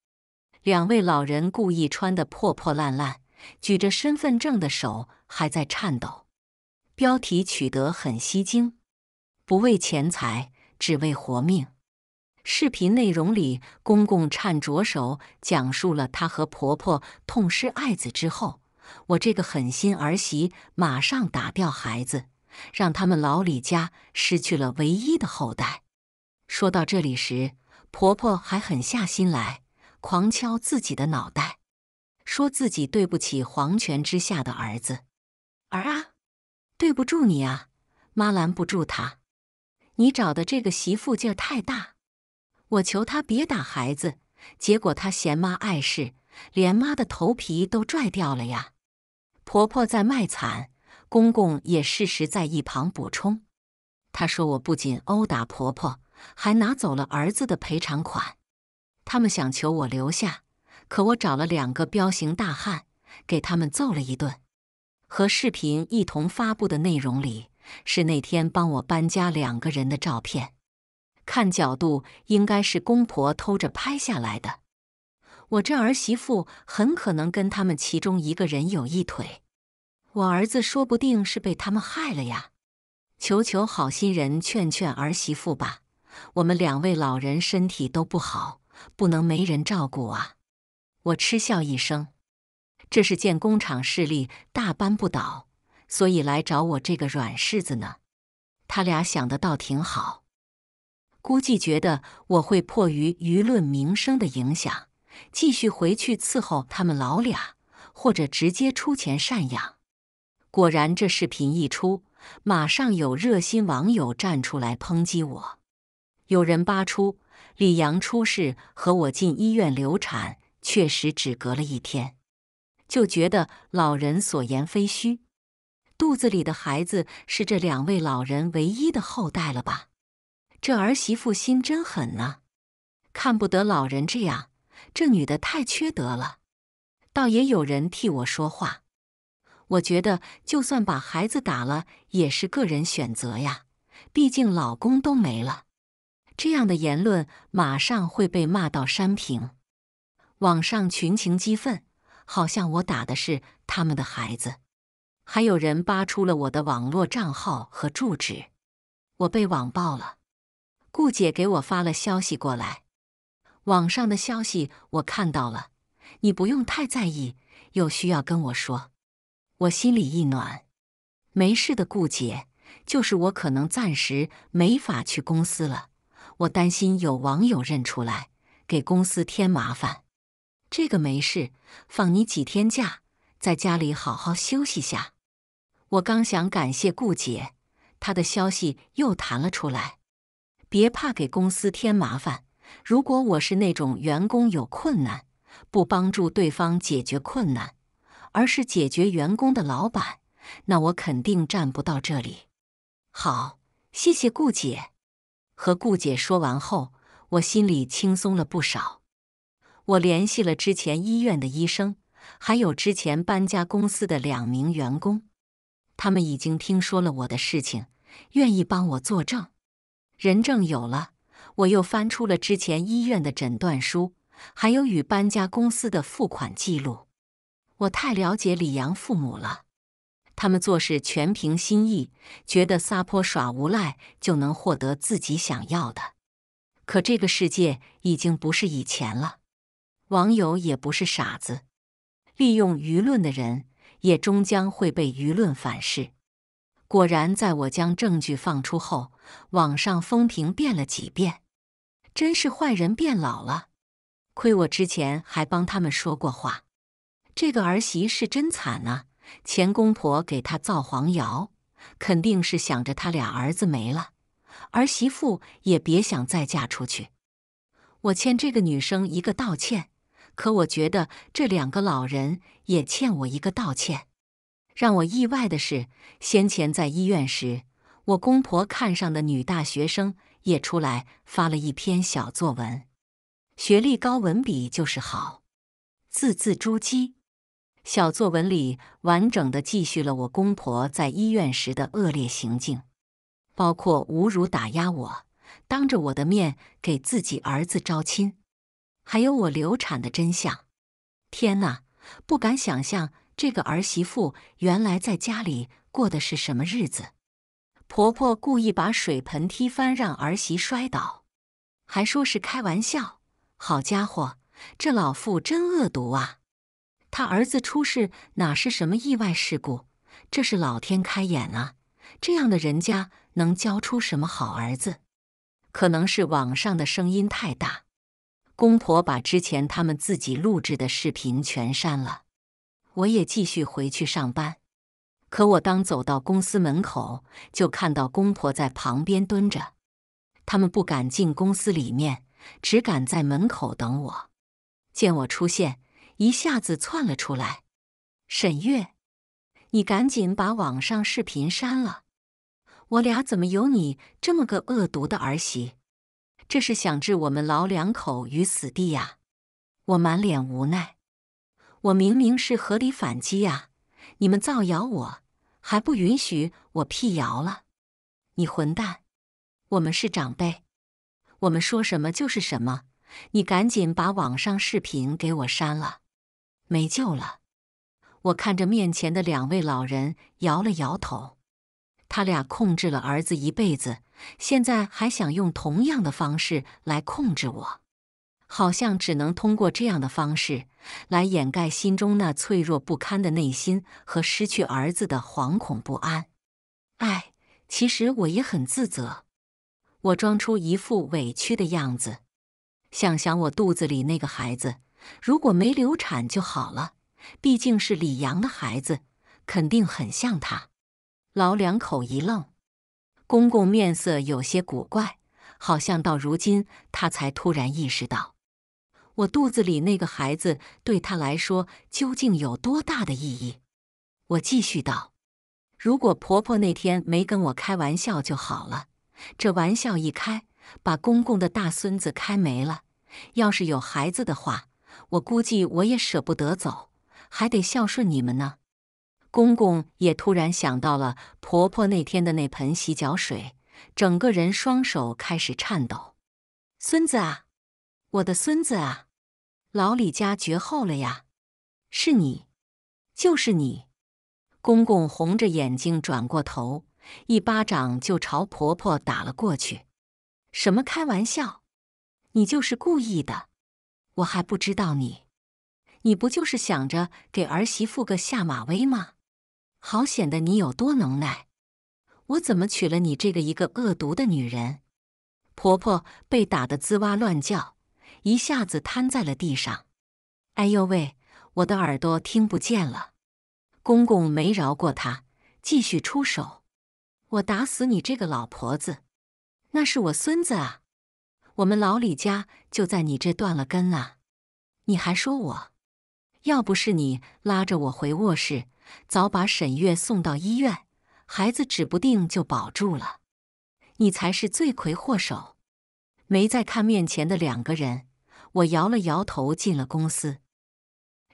两位老人故意穿的破破烂烂，举着身份证的手还在颤抖。标题取得很吸睛，不为钱财。只为活命。视频内容里，公公颤着手讲述了他和婆婆痛失爱子之后，我这个狠心儿媳马上打掉孩子，让他们老李家失去了唯一的后代。说到这里时，婆婆还狠下心来，狂敲自己的脑袋，说自己对不起皇权之下的儿子儿啊，对不住你啊，妈拦不住他。你找的这个媳妇劲儿太大，我求她别打孩子，结果她嫌妈碍事，连妈的头皮都拽掉了呀！婆婆在卖惨，公公也适时在一旁补充：“她说我不仅殴打婆婆，还拿走了儿子的赔偿款。他们想求我留下，可我找了两个彪形大汉，给他们揍了一顿。”和视频一同发布的内容里。是那天帮我搬家两个人的照片，看角度应该是公婆偷着拍下来的。我这儿媳妇很可能跟他们其中一个人有一腿，我儿子说不定是被他们害了呀。求求好心人劝劝儿媳妇吧，我们两位老人身体都不好，不能没人照顾啊。我嗤笑一声，这是建工厂势力大，搬不倒。所以来找我这个软柿子呢，他俩想的倒挺好，估计觉得我会迫于舆论、名声的影响，继续回去伺候他们老俩，或者直接出钱赡养。果然，这视频一出，马上有热心网友站出来抨击我，有人扒出李阳出事和我进医院流产确实只隔了一天，就觉得老人所言非虚。肚子里的孩子是这两位老人唯一的后代了吧？这儿媳妇心真狠呐！看不得老人这样，这女的太缺德了。倒也有人替我说话，我觉得就算把孩子打了也是个人选择呀，毕竟老公都没了。这样的言论马上会被骂到删评，网上群情激愤，好像我打的是他们的孩子。还有人扒出了我的网络账号和住址，我被网暴了。顾姐给我发了消息过来，网上的消息我看到了，你不用太在意。有需要跟我说，我心里一暖，没事的，顾姐。就是我可能暂时没法去公司了，我担心有网友认出来，给公司添麻烦。这个没事，放你几天假，在家里好好休息下。我刚想感谢顾姐，她的消息又弹了出来。别怕给公司添麻烦。如果我是那种员工有困难不帮助对方解决困难，而是解决员工的老板，那我肯定站不到这里。好，谢谢顾姐。和顾姐说完后，我心里轻松了不少。我联系了之前医院的医生，还有之前搬家公司的两名员工。他们已经听说了我的事情，愿意帮我作证。人证有了，我又翻出了之前医院的诊断书，还有与搬家公司的付款记录。我太了解李阳父母了，他们做事全凭心意，觉得撒泼耍无赖就能获得自己想要的。可这个世界已经不是以前了，网友也不是傻子，利用舆论的人。也终将会被舆论反噬。果然，在我将证据放出后，网上风评变了几遍，真是坏人变老了，亏我之前还帮他们说过话。这个儿媳是真惨啊！前公婆给她造黄谣，肯定是想着他俩儿子没了，儿媳妇也别想再嫁出去。我欠这个女生一个道歉。可我觉得这两个老人也欠我一个道歉。让我意外的是，先前在医院时，我公婆看上的女大学生也出来发了一篇小作文，学历高，文笔就是好，字字珠玑。小作文里完整的记叙了我公婆在医院时的恶劣行径，包括侮辱、打压我，当着我的面给自己儿子招亲。还有我流产的真相，天哪，不敢想象这个儿媳妇原来在家里过的是什么日子。婆婆故意把水盆踢翻，让儿媳摔倒，还说是开玩笑。好家伙，这老妇真恶毒啊！她儿子出事哪是什么意外事故，这是老天开眼啊！这样的人家能教出什么好儿子？可能是网上的声音太大。公婆把之前他们自己录制的视频全删了，我也继续回去上班。可我当走到公司门口，就看到公婆在旁边蹲着，他们不敢进公司里面，只敢在门口等我。见我出现，一下子窜了出来：“沈月，你赶紧把网上视频删了！我俩怎么有你这么个恶毒的儿媳？”这是想置我们老两口于死地呀！我满脸无奈。我明明是合理反击啊！你们造谣我，还不允许我辟谣了？你混蛋！我们是长辈，我们说什么就是什么。你赶紧把网上视频给我删了，没救了！我看着面前的两位老人摇了摇头。他俩控制了儿子一辈子。现在还想用同样的方式来控制我，好像只能通过这样的方式来掩盖心中那脆弱不堪的内心和失去儿子的惶恐不安。哎，其实我也很自责。我装出一副委屈的样子，想想我肚子里那个孩子，如果没流产就好了。毕竟是李阳的孩子，肯定很像他。老两口一愣。公公面色有些古怪，好像到如今他才突然意识到，我肚子里那个孩子对他来说究竟有多大的意义。我继续道：“如果婆婆那天没跟我开玩笑就好了，这玩笑一开，把公公的大孙子开没了。要是有孩子的话，我估计我也舍不得走，还得孝顺你们呢。”公公也突然想到了婆婆那天的那盆洗脚水，整个人双手开始颤抖。孙子啊，我的孙子啊，老李家绝后了呀！是你，就是你！公公红着眼睛转过头，一巴掌就朝婆婆打了过去。什么开玩笑？你就是故意的！我还不知道你，你不就是想着给儿媳妇个下马威吗？好显得你有多能耐，我怎么娶了你这个一个恶毒的女人？婆婆被打得吱哇乱叫，一下子瘫在了地上。哎呦喂，我的耳朵听不见了！公公没饶过她，继续出手，我打死你这个老婆子！那是我孙子啊，我们老李家就在你这断了根啊！你还说我，要不是你拉着我回卧室。早把沈月送到医院，孩子指不定就保住了。你才是罪魁祸首。没再看面前的两个人，我摇了摇头，进了公司。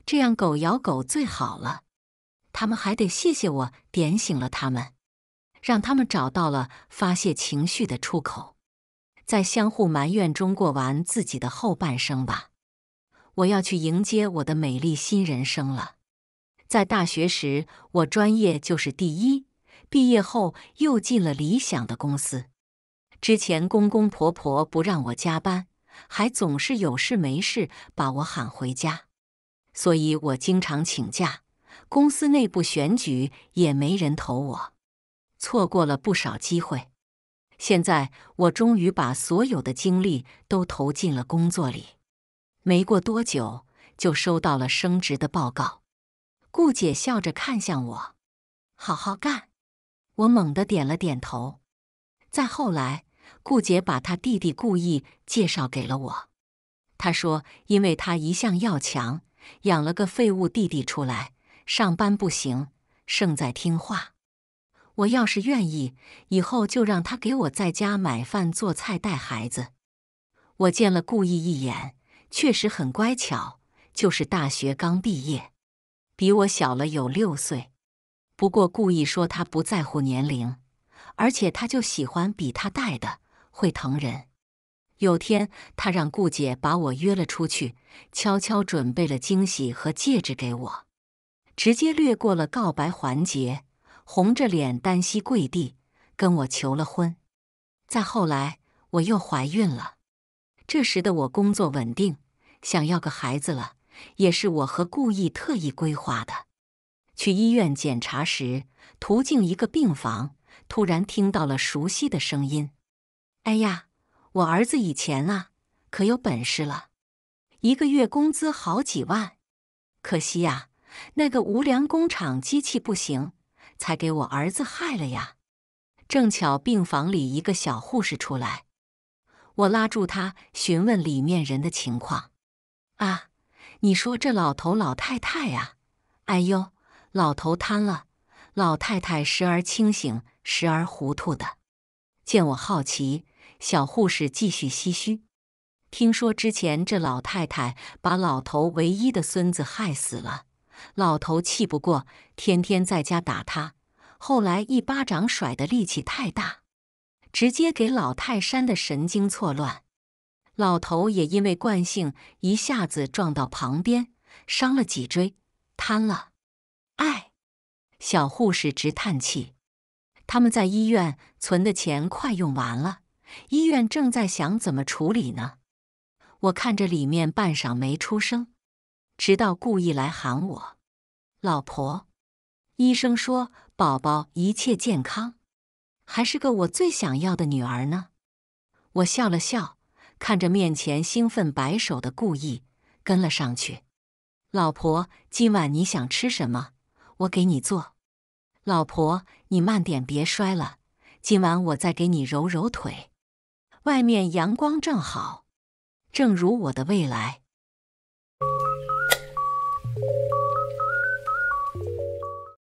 这样狗咬狗最好了。他们还得谢谢我，点醒了他们，让他们找到了发泄情绪的出口，在相互埋怨中过完自己的后半生吧。我要去迎接我的美丽新人生了。在大学时，我专业就是第一。毕业后又进了理想的公司。之前公公婆婆不让我加班，还总是有事没事把我喊回家，所以我经常请假。公司内部选举也没人投我，错过了不少机会。现在我终于把所有的精力都投进了工作里，没过多久就收到了升职的报告。顾姐笑着看向我：“好好干。”我猛地点了点头。再后来，顾姐把她弟弟故意介绍给了我。她说：“因为她一向要强，养了个废物弟弟出来，上班不行，胜在听话。我要是愿意，以后就让他给我在家买饭、做菜、带孩子。”我见了顾意一眼，确实很乖巧，就是大学刚毕业。比我小了有六岁，不过故意说他不在乎年龄，而且他就喜欢比他大的，会疼人。有天他让顾姐把我约了出去，悄悄准备了惊喜和戒指给我，直接略过了告白环节，红着脸单膝跪地跟我求了婚。再后来我又怀孕了，这时的我工作稳定，想要个孩子了。也是我和故意特意规划的。去医院检查时，途径一个病房，突然听到了熟悉的声音。“哎呀，我儿子以前啊，可有本事了，一个月工资好几万。可惜呀，那个无良工厂机器不行，才给我儿子害了呀。”正巧病房里一个小护士出来，我拉住她询问里面人的情况。“啊！”你说这老头老太太呀，哎呦，老头瘫了，老太太时而清醒，时而糊涂的。见我好奇，小护士继续唏嘘。听说之前这老太太把老头唯一的孙子害死了，老头气不过，天天在家打他。后来一巴掌甩的力气太大，直接给老泰山的神经错乱。老头也因为惯性一下子撞到旁边，伤了脊椎，瘫了。哎，小护士直叹气。他们在医院存的钱快用完了，医院正在想怎么处理呢。我看着里面半晌没出声，直到故意来喊我：“老婆，医生说宝宝一切健康，还是个我最想要的女儿呢。”我笑了笑。看着面前兴奋摆手的顾意，跟了上去。老婆，今晚你想吃什么？我给你做。老婆，你慢点，别摔了。今晚我再给你揉揉腿。外面阳光正好，正如我的未来。